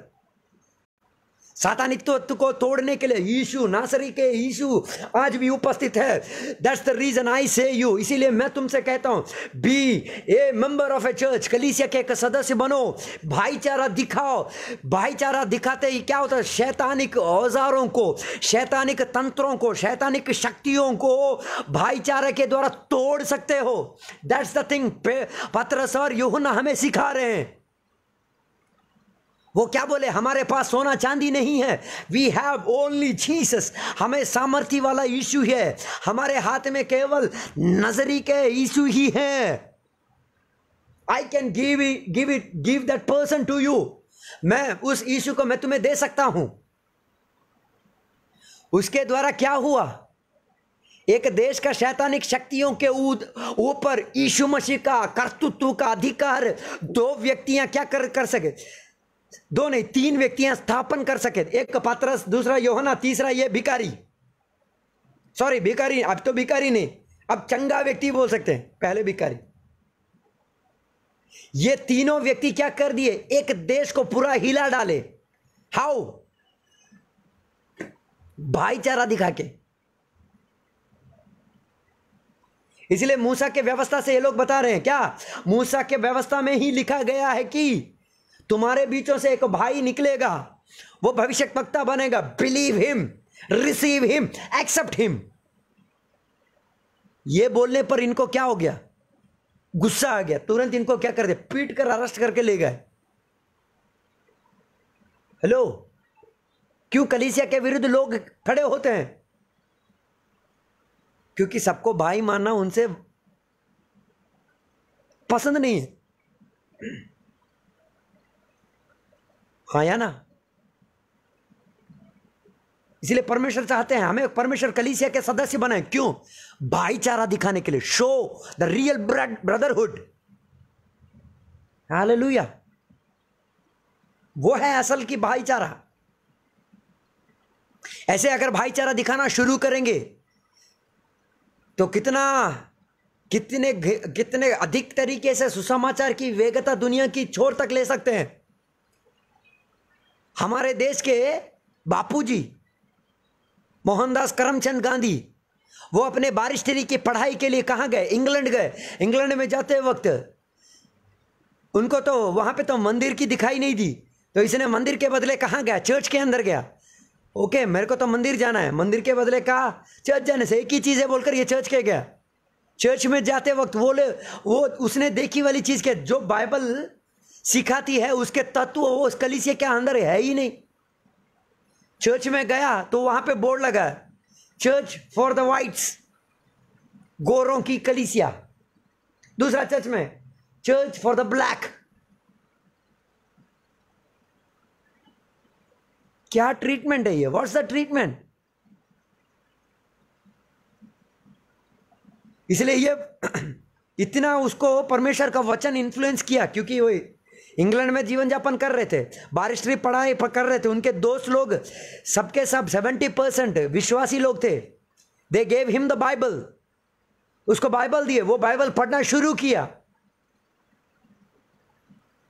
satanic तत्व तो- तो को तोड़ने के लिए यीशु नासरी के यीशु आज भी उपस्थित है दैट्स द रीजन आई से यू इसीलिए मैं तुमसे कहता हूं be a member of a church कलीसिया के एक सदस्य बनो भाईचारा दिखाओ भाईचारा दिखाते ही क्या होता है शैतानिक औजारों को शैतानिक तंत्रों को शैतानिक शक्तियों को भाईचारा के द्वारा तोड़ सकते हो दैट्स द थिंग पत्र सर यूहना हमें सिखा रहे हैं वो क्या बोले हमारे पास सोना चांदी नहीं है वी हैव ओनली जीसस हमें सामर्थ्य वाला यीशु है हमारे हाथ में केवल नजरी के यीशु ही है I can give give it give that person to you मैं उस यीशु को मैं तुम्हें दे सकता हूं उसके द्वारा क्या हुआ एक देश का शैतानिक शक्तियों के ऊपर यीशु मसीह का कर्तृत्व का अधिकार दो व्यक्तियां क्या कर कर सके दो नहीं तीन व्यक्तियां स्थापन कर सके एक कपात्रस दूसरा योहना तीसरा ये भिकारी सॉरी भिकारी अब तो भिकारी नहीं अब चंगा व्यक्ति बोल सकते हैं पहले भिकारी ये तीनों व्यक्ति क्या कर दिए एक देश को पूरा हिला डाले हाउ भाईचारा दिखा के इसलिए मूसा के व्यवस्था से ये लोग बता रहे हैं क्या मूसा के व्यवस्था में ही लिखा गया है कि तुम्हारे बीचों से एक भाई निकलेगा वो भविष्य वक्ता बनेगा believe him receive him accept him ये बोलने पर इनको क्या हो गया गुस्सा आ गया तुरंत इनको क्या कर दिया पीट कर अरेस्ट करके ले गए हेलो क्यों कलीसिया के विरुद्ध लोग खड़े होते हैं क्योंकि सबको भाई मानना उनसे पसंद नहीं है हाँ या ना इसीलिए परमेश्वर चाहते हैं हमें परमेश्वर कलीसिया के सदस्य बनाए क्यों भाईचारा दिखाने के लिए show the real brotherhood hallelujah वो है असल की भाईचारा ऐसे अगर भाईचारा दिखाना शुरू करेंगे तो कितना कितने कितने अधिक तरीके से सुसमाचार की वेगता दुनिया की छोर तक ले सकते हैं हमारे देश के बापूजी मोहनदास करमचंद गांधी वो अपने बारिस्टरी की पढ़ाई के लिए कहाँ गए इंग्लैंड गए इंग्लैंड में जाते वक्त उनको तो वहाँ पे तो मंदिर की दिखाई नहीं दी तो इसने मंदिर के बदले कहाँ गया चर्च के अंदर गया ओके मेरे को तो मंदिर जाना है मंदिर के बदले कहा चर्च जाने से एक ही चीज़ है बोलकर ये चर्च के गया चर्च में जाते वक्त वो ले वो उसने देखी वाली चीज़ के जो बाइबल सिखाती है उसके तत्व उस कलिसिया के अंदर है ही नहीं चर्च में गया तो वहां पे बोर्ड लगा चर्च फॉर द वाइट्स गोरों की कलिसिया दूसरा चर्च में चर्च फॉर द ब्लैक क्या ट्रीटमेंट है ये व्हाट्स द ट्रीटमेंट इसलिए ये इतना उसको परमेश्वर का वचन इन्फ्लुएंस किया क्योंकि वही इंग्लैंड में जीवन यापन कर रहे थे बारिस्ट्री पढ़ाई कर रहे थे उनके दोस्त लोग सबके सब सेवेंटी परसेंट विश्वासी लोग थे they gave him the Bible उसको बाइबल दिए वो बाइबल पढ़ना शुरू किया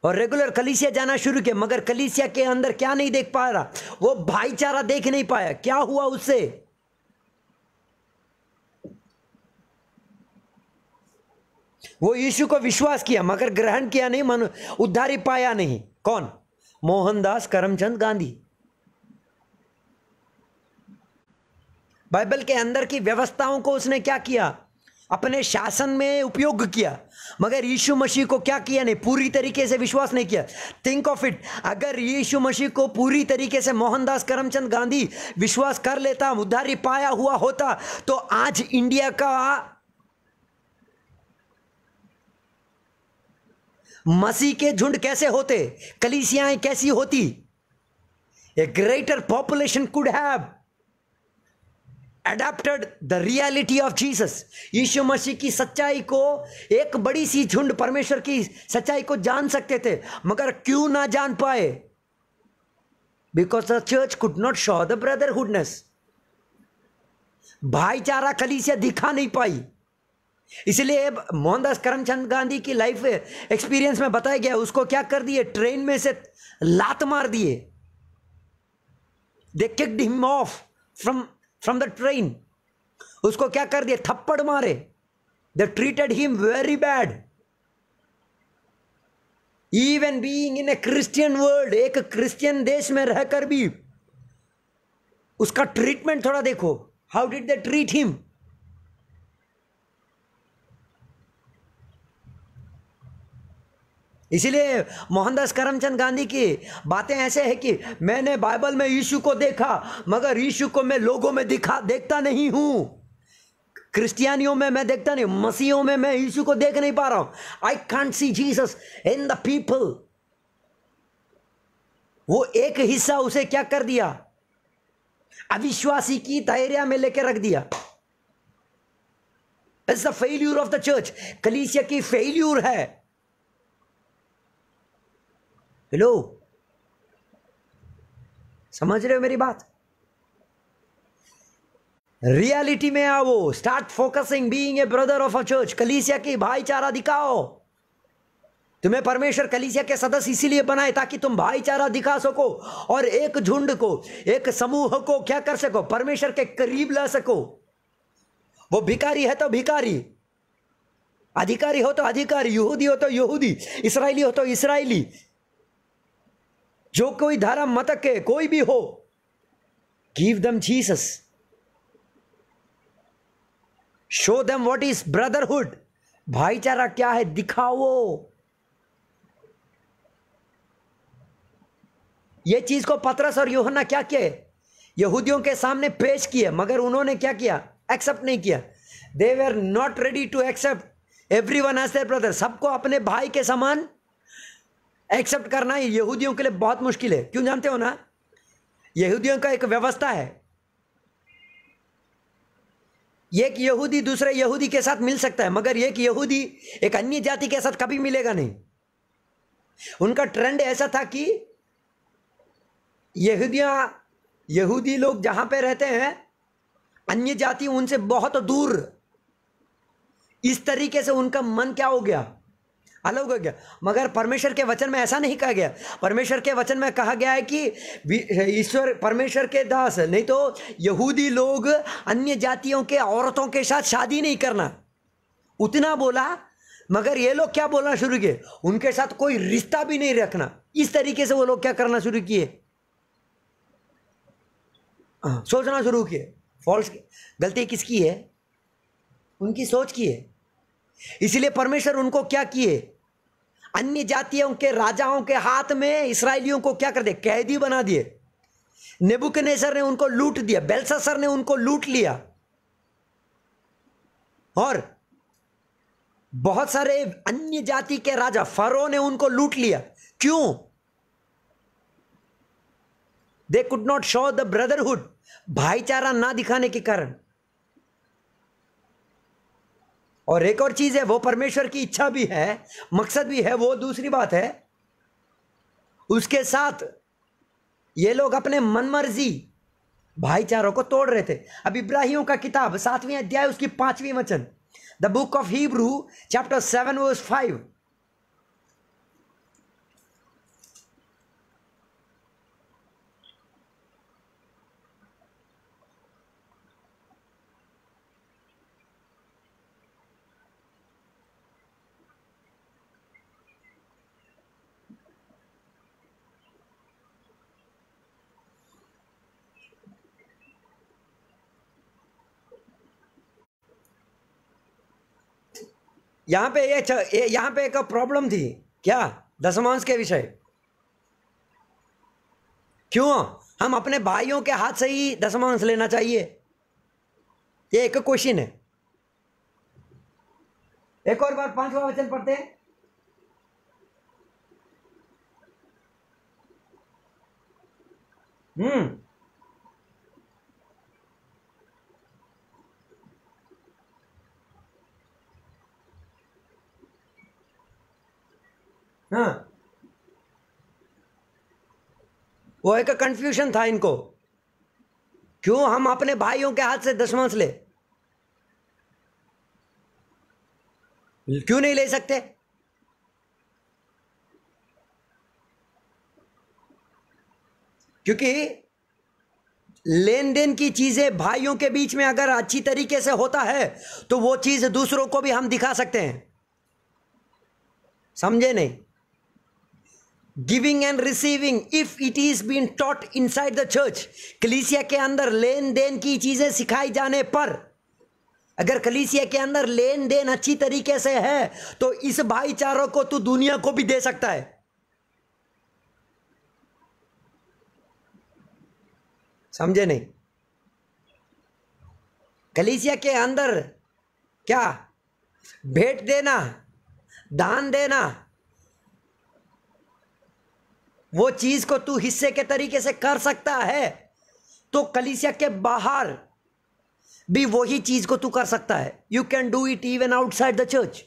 और रेगुलर कलीसिया जाना शुरू किया मगर कलीसिया के अंदर क्या नहीं देख पा रहा वो भाईचारा देख नहीं पाया क्या हुआ उससे वो यीशु को विश्वास किया मगर ग्रहण किया नहीं मन उद्धारी पाया नहीं कौन मोहनदास करमचंद गांधी बाइबल के अंदर की व्यवस्थाओं को उसने क्या किया अपने शासन में उपयोग किया मगर यीशु मसीह को क्या किया नहीं पूरी तरीके से विश्वास नहीं किया थिंक ऑफ इट अगर यीशु मसीह को पूरी तरीके से मोहनदास करमचंद गांधी विश्वास कर लेता उद्धारी पाया हुआ होता तो आज इंडिया का मसीह के झुंड कैसे होते कलीसियाएं कैसी होती a greater population could have adapted the reality of Jesus यीशु मसीह की सच्चाई को एक बड़ी सी झुंड परमेश्वर की सच्चाई को जान सकते थे मगर क्यों ना जान पाए because the church could not show the brotherhoodness भाईचारा कलीसिया दिखा नहीं पाई इसलिए मोहनदास करमचंद गांधी की लाइफ एक्सपीरियंस में बताया गया उसको क्या कर दिए ट्रेन में से लात मार दिए they kicked him off from from the train उसको क्या कर दिए थप्पड़ मारे they treated him very bad even being in a Christian world एक क्रिश्चियन देश में रहकर भी उसका ट्रीटमेंट थोड़ा देखो how did they treat him इसीलिए मोहनदास करमचंद गांधी की बातें ऐसे हैं कि मैंने बाइबल में यीशु को देखा मगर यीशु को मैं लोगों में दिखा देखता नहीं हूँ क्रिश्चियनियों में मैं देखता नहीं मसीहों में मैं यीशु को देख नहीं पा रहा हूं I can't see Jesus in the people वो एक हिस्सा उसे क्या कर दिया अविश्वासी की धैर्य में लेकर रख दिया it's the failure of the church कलीसिया की फेल्यूर है हेलो समझ रहे हो मेरी बात रियलिटी में आओ start focusing being a brother of a church कलीसिया की भाईचारा दिखाओ तुम्हें परमेश्वर कलीसिया के सदस्य इसीलिए बनाए ताकि तुम भाईचारा दिखा सको और एक झुंड को एक समूह को क्या कर सको परमेश्वर के करीब ला सको वो भिकारी है तो भिकारी अधिकारी हो तो अधिकारी यहूदी हो तो यहूदी इसराइली हो तो इसराइली जो कोई धारा मतक है कोई भी हो give them Jesus show them what is brotherhood भाईचारा क्या है दिखाओ ये चीज को पतरस और योहना क्या किए यहूदियों के सामने पेश किए मगर उन्होंने क्या किया एक्सेप्ट नहीं किया they we are not ready to accept every one as their brother सबको अपने भाई के समान एक्सेप्ट करना यहूदियों के लिए बहुत मुश्किल है क्यों जानते हो ना यहूदियों का एक व्यवस्था है एक यहूदी दूसरे यहूदी के साथ मिल सकता है मगर एक यहूदी एक अन्य जाति के साथ कभी मिलेगा नहीं उनका ट्रेंड ऐसा था कि यहूदियां यहूदी लोग जहां पे रहते हैं अन्य जाति उनसे बहुत दूर इस तरीके से उनका मन क्या हो गया अलग हो गया मगर परमेश्वर के वचन में ऐसा नहीं कहा गया परमेश्वर के वचन में कहा गया है कि ईश्वर परमेश्वर के दास नहीं तो यहूदी लोग अन्य जातियों के औरतों के साथ शादी नहीं करना उतना बोला मगर ये लोग क्या बोलना शुरू किए उनके साथ कोई रिश्ता भी नहीं रखना इस तरीके से वो लोग क्या करना शुरू किए हाँ, सोचना शुरू किए फॉल्स गलती किसकी है उनकी सोच की है इसलिए परमेश्वर उनको क्या किए अन्य जातियों के राजाओं के हाथ में इसराइलियों को क्या कर दिया कैदी बना दिए नेबुकनेसर ने उनको लूट दिया बेलसासर ने उनको लूट लिया और बहुत सारे अन्य जाति के राजा फरो ने उनको लूट लिया क्यों they could not show the brotherhood भाईचारा ना दिखाने के कारण और एक और चीज़ है वो परमेश्वर की इच्छा भी है मकसद भी है वो दूसरी बात है उसके साथ ये लोग अपने मनमर्जी भाईचारों को तोड़ रहे थे अब इब्राहिम का किताब सातवीं अध्याय उसकी पांचवी वचन the book of Hebrew chapter seven verse five यहाँ पे ये यहाँ पे एक प्रॉब्लम थी क्या दशमांश के विषय क्यों हम अपने भाइयों के हाथ से ही दशमांश लेना चाहिए ये एक क्वेश्चन है एक और बार पांचवा वचन पढ़ते हैं हम्म हाँ वो एक कंफ्यूजन था इनको क्यों हम अपने भाइयों के हाथ से दशमांश ले क्यों नहीं ले सकते क्योंकि लेन देन की चीजें भाइयों के बीच में अगर अच्छी तरीके से होता है तो वो चीज दूसरों को भी हम दिखा सकते हैं समझे नहीं giving and receiving if it is been taught inside the church कलीसिया के अंदर लेन देन की चीजें सिखाई जाने पर अगर कलीसिया के अंदर लेन देन अच्छी तरीके से है तो इस भाईचारों को तू तो दुनिया को भी दे सकता है समझे नहीं कलीसिया के अंदर क्या भेंट देना दान देना वो चीज़ को तू हिस्से के तरीके से कर सकता है तो कलिसिया के बाहर भी वही चीज़ को तू कर सकता है you can do it even outside the church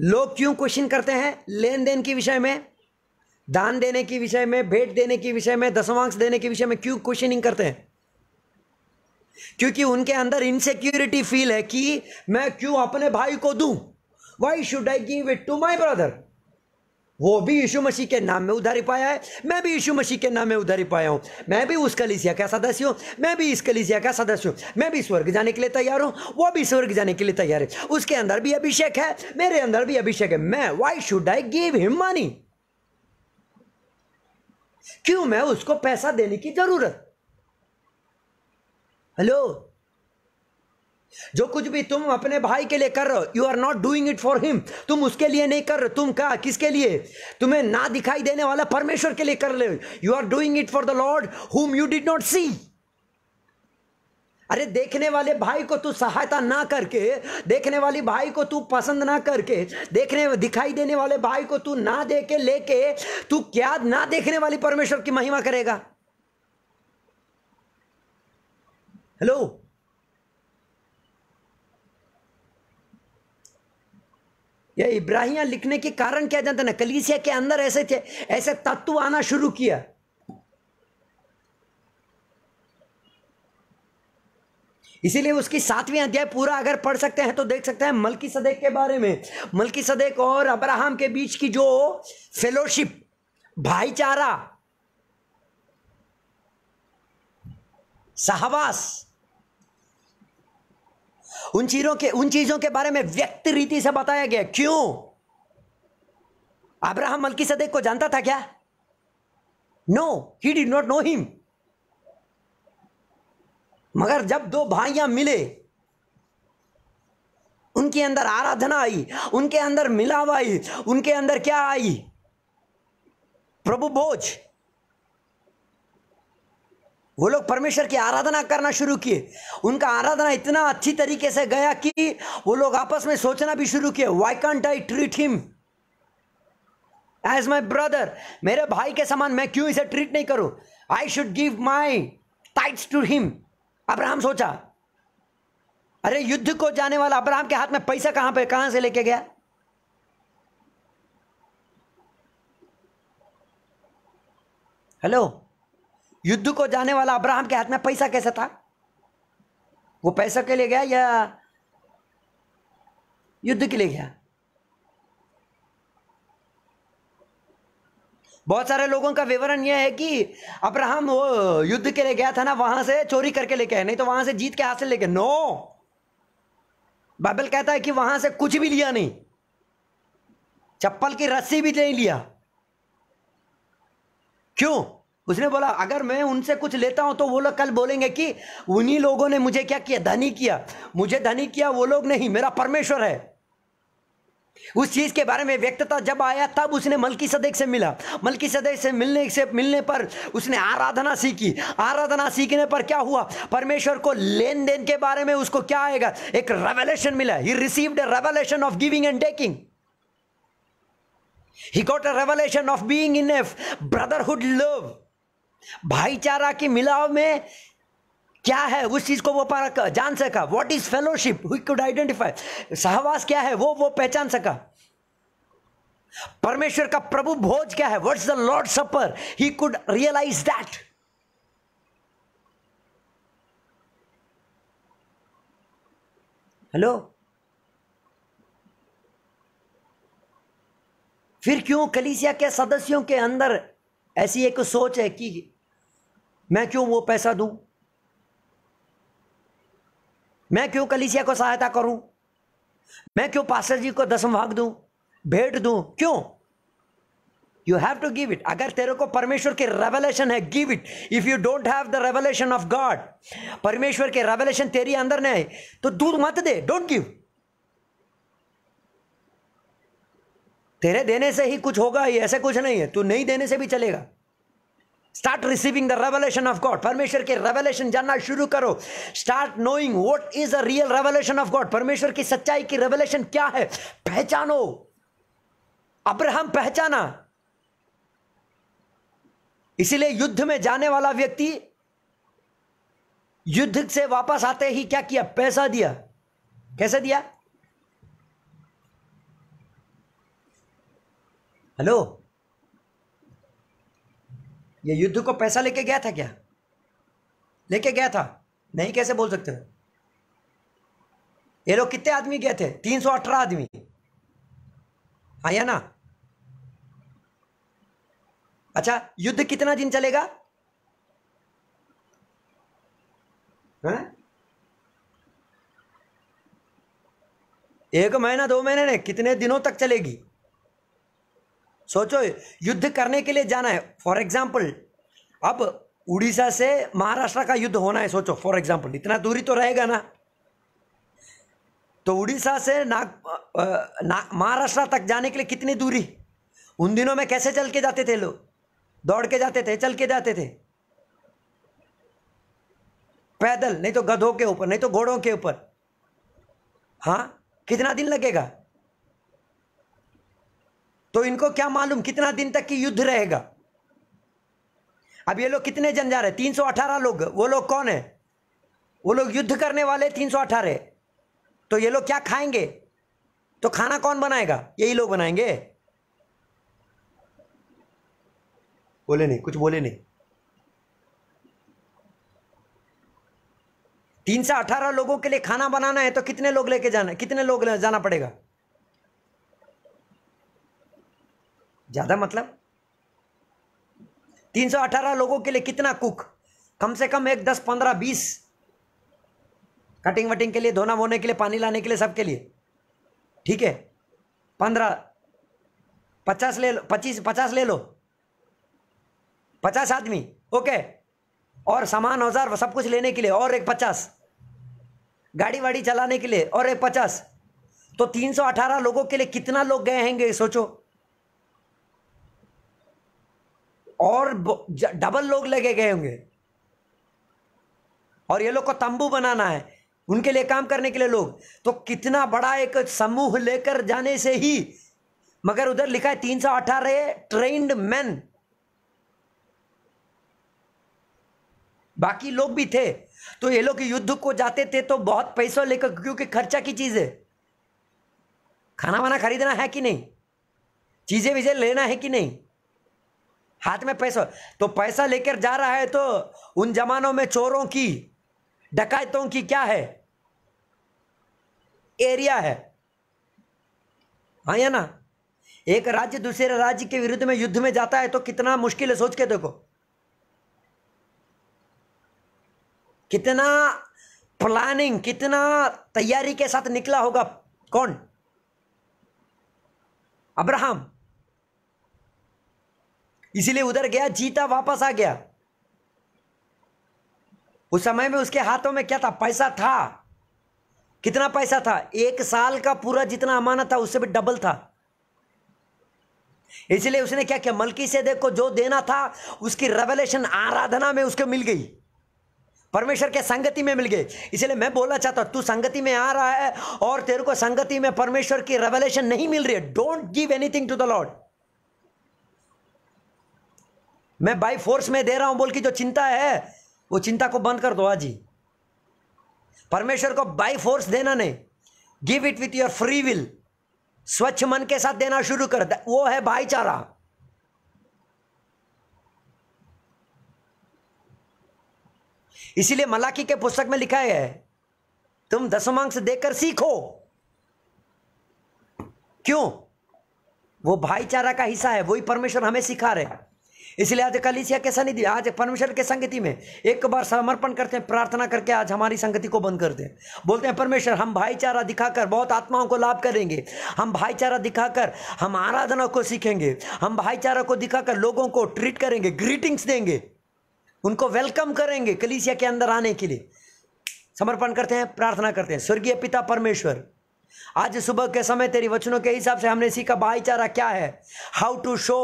लोग क्यों क्वेश्चन करते हैं लेन देन के विषय में दान देने के विषय में भेंट देने के विषय में दसवांश देने के विषय में क्यों क्वेश्चनिंग करते हैं क्योंकि उनके अंदर इनसेक्योरिटी फील है कि मैं क्यों अपने भाई को दू why should I give it to my brother वो भी यीशु मसीह के नाम में उधारी पाया है मैं भी यीशु मसीह के नाम में उधारी पाया हूँ मैं भी उस कलिसिया का सदस्य हूँ मैं भी इस कलिसिया का सदस्य हूँ मैं भी स्वर्ग जाने के लिए तैयार हूँ वो भी स्वर्ग जाने के लिए तैयार है उसके अंदर भी अभिषेक है मेरे अंदर भी अभिषेक है मैं why should I give him money क्यों मैं उसको पैसा देने की जरूरत हेलो जो कुछ भी तुम अपने भाई के लिए कर रहे हो you are not doing it for him तुम उसके लिए नहीं कर रहे तुम क्या किसके लिए तुम्हें ना दिखाई देने वाला परमेश्वर के लिए कर रहे हो you are doing it for the Lord whom you did not see अरे देखने वाले भाई को तू सहायता ना करके देखने वाली भाई को तू पसंद ना करके देखने दिखाई देने वाले भाई को तू ना दे के लेके तू क्या ना देखने वाली परमेश्वर की महिमा करेगा हेलो या इब्राहिया लिखने के कारण क्या जानते ना कलीसिया के अंदर ऐसे थे ऐसे तत्व आना शुरू किया इसीलिए उसकी सातवीं अध्याय पूरा अगर पढ़ सकते हैं तो देख सकते हैं मलकी सदेक के बारे में मलकी सदेक और अब्राहम के बीच की जो फेलोशिप भाईचारा सहवास उन चीजों के उन चीजों के बारे में व्यक्त रीति से बताया गया क्यों अब्राहम मल्की सदेक को जानता था क्या no he did not know him मगर जब दो भाइयां मिले उनके अंदर आराधना आई उनके अंदर मिलाव आई उनके अंदर क्या आई प्रभु भोज वो लोग परमेश्वर की आराधना करना शुरू किए उनका आराधना इतना अच्छी तरीके से गया कि वो लोग आपस में सोचना भी शुरू किए why can't I treat him as my brother मेरे भाई के समान मैं क्यों इसे ट्रीट नहीं करूं I should give my tithes to him Abraham सोचा अरे युद्ध को जाने वाला अब्राहम के हाथ में पैसा कहां पे कहां से लेके गया हेलो युद्ध को जाने वाला अब्राहम के हाथ में पैसा कैसे था वो पैसा के लिए गया या युद्ध के लिए गया बहुत सारे लोगों का विवरण यह है कि अब्राहम वो युद्ध के लिए गया था ना वहां से चोरी करके लेके आए नहीं तो वहां से जीत के हाथ से लेके नो बाइबल कहता है कि वहां से कुछ भी लिया नहीं चप्पल की रस्सी भी नहीं लिया क्यों उसने बोला अगर मैं उनसे कुछ लेता हूं तो वो लोग कल बोलेंगे कि उन्हीं लोगों ने मुझे क्या किया धनी किया मुझे धनी किया वो लोग नहीं मेरा परमेश्वर है उस चीज़ के बारे में व्यक्तता जब आया तब उसने मलकी सदैक से मिला मलकी सदैक से मिलने से मिलने पर उसने आराधना सीखी आराधना सीखने पर क्या हुआ परमेश्वर को लेन देन के बारे में उसको क्या आएगा एक रेवलेशन मिला he received a revelation of giving and taking he got a revelation of being in a brotherhood love भाईचारा की मिलाव में क्या है उस चीज को वो जान सका वॉट इज फेलोशिप हुई कुड आइडेंटिफाई सहवास क्या है वो वो पहचान सका परमेश्वर का प्रभु भोज क्या है is the Lord supper he could realize that hello फिर क्यों कलीसिया के सदस्यों के अंदर ऐसी एक सोच है कि मैं क्यों वो पैसा दूं मैं क्यों कलिसिया को सहायता करूं मैं क्यों पास्टर जी को दसम भाग दूं भेंट दूं क्यों you have to give it अगर तेरे को परमेश्वर की रेवलेशन है give it if you don't have the revelation of God परमेश्वर के रेवलेशन तेरी अंदर नहीं है तो दूध मत दे डोंट गिव तेरे देने से ही कुछ होगा ये ऐसे कुछ नहीं है तू नहीं देने से भी चलेगा start receiving the revelation of God परमेश्वर के रेवलेशन जानना शुरू करो start knowing what is a real revolution of God परमेश्वर की सच्चाई की रेवलेशन क्या है पहचानो अब्राहम पहचाना इसीलिए युद्ध में जाने वाला व्यक्ति युद्ध से वापस आते ही क्या किया पैसा दिया कैसे दिया हेलो ये युद्ध को पैसा लेके गया था क्या लेके गया था नहीं कैसे बोल सकते ये लोग कितने आदमी गए थे तीन सौ अठारह आदमी आया ना अच्छा युद्ध कितना दिन चलेगा है? एक महीना दो महीने नहीं कितने दिनों तक चलेगी सोचो युद्ध करने के लिए जाना है फॉर एग्जाम्पल अब उड़ीसा से महाराष्ट्र का युद्ध होना है सोचो फॉर एग्जाम्पल इतना दूरी तो रहेगा ना तो उड़ीसा से नाग ना, महाराष्ट्र तक जाने के लिए कितनी दूरी उन दिनों में कैसे चल के जाते थे लोग दौड़ के जाते थे चल के जाते थे पैदल नहीं तो गधों के ऊपर नहीं तो घोड़ों के ऊपर हाँ कितना दिन लगेगा तो इनको क्या मालूम कितना दिन तक की युद्ध रहेगा अब ये लोग कितने जन जा रहे तीन सौ अठारह लोग वो लोग कौन है वो लोग युद्ध करने वाले तीन सौ अठारह तो ये लोग क्या खाएंगे तो खाना कौन बनाएगा यही लोग बनाएंगे बोले नहीं कुछ बोले नहीं तीन सौ अठारह लोगों के लिए खाना बनाना है तो कितने लोग लेके जाना कितने लोग जाना पड़ेगा ज़्यादा मतलब 318 लोगों के लिए कितना कुक कम से कम एक दस पंद्रह बीस कटिंग वटिंग के लिए धोना वोने के लिए पानी लाने के लिए सबके लिए ठीक है पंद्रह पचास ले लो पच्चीस पचास ले लो पचास आदमी ओके और सामान औजार सब कुछ लेने के लिए और एक पचास गाड़ी वाड़ी चलाने के लिए और एक पचास तो तीन सौ अठारह लोगों के लिए कितना लोग गए होंगे सोचो और डबल लोग लगे गए होंगे और ये लोग को तंबू बनाना है उनके लिए काम करने के लिए लोग तो कितना बड़ा एक समूह लेकर जाने से ही मगर उधर लिखा है तीन सौ अठारह ट्रेनड मैन बाकी लोग भी थे तो ये लोग युद्ध को जाते थे तो बहुत पैसा लेकर क्योंकि खर्चा की चीज है खाना वाना खरीदना है कि नहीं चीजें विजें लेना है कि नहीं हाथ में पैसा तो पैसा लेकर जा रहा है तो उन जमानों में चोरों की डकायतों की क्या है एरिया है हाँ या ना एक राज्य दूसरे राज्य के विरुद्ध में युद्ध में जाता है तो कितना मुश्किल है सोच के देखो कितना प्लानिंग कितना तैयारी के साथ निकला होगा कौन अब्राहम इसीलिए उधर गया जीता वापस आ गया उस समय में उसके हाथों में क्या था पैसा था कितना पैसा था एक साल का पूरा जितना अमानत था उससे भी डबल था इसलिए उसने क्या किया मलकी से देखो जो देना था उसकी रेवलेशन आराधना में उसको मिल गई परमेश्वर के संगति में मिल गए इसलिए मैं बोलना चाहता हूं तू संगति में आ रहा है और तेरे को संगति में परमेश्वर की रेवलेशन नहीं मिल रही है don't give anything to the Lord मैं बाई फोर्स में दे रहा हूं बोल की जो चिंता है वो चिंता को बंद कर दो आज ही परमेश्वर को बाई फोर्स देना नहीं give it with your free will स्वच्छ मन के साथ देना शुरू कर वो है भाईचारा इसीलिए मलाकी के पुस्तक में लिखा है तुम दसमांश देकर सीखो क्यों वो भाईचारा का हिस्सा है वही परमेश्वर हमें सिखा रहे हैं इसलिए आज कलिसिया के सनिधि आज परमेश्वर के संगति में एक बार समर्पण करते हैं प्रार्थना करके आज हमारी संगति को बंद करते हैं बोलते हैं परमेश्वर हम भाईचारा दिखाकर बहुत आत्माओं को लाभ करेंगे हम भाईचारा दिखाकर हम आराधना को सीखेंगे हम भाईचारा को दिखाकर लोगों को ट्रीट करेंगे ग्रीटिंग्स देंगे उनको वेलकम करेंगे कलिसिया के अंदर आने के लिए समर्पण करते हैं प्रार्थना करते हैं स्वर्गीय पिता परमेश्वर आज सुबह के समय तेरी वचनों के हिसाब से हमने सीखा भाईचारा क्या है how to show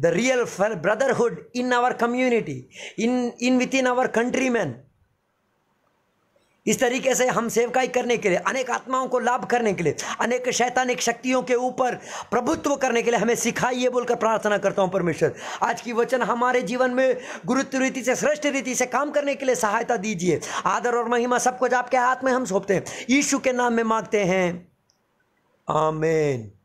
the real brotherhood in our community in in with in our country मैन इस तरीके से हम सेवकाई करने के लिए अनेक आत्माओं को लाभ करने के लिए अनेक शैतानिक शक्तियों के ऊपर प्रभुत्व करने के लिए हमें सिखाइए बोलकर प्रार्थना करता हूँ परमेश्वर आज की वचन हमारे जीवन में गुरुत्व रीति से श्रेष्ठ रीति से काम करने के लिए सहायता दीजिए आदर और महिमा सब कुछ आपके हाथ में हम सौंपते हैं यीशु के नाम में मांगते हैं आमेन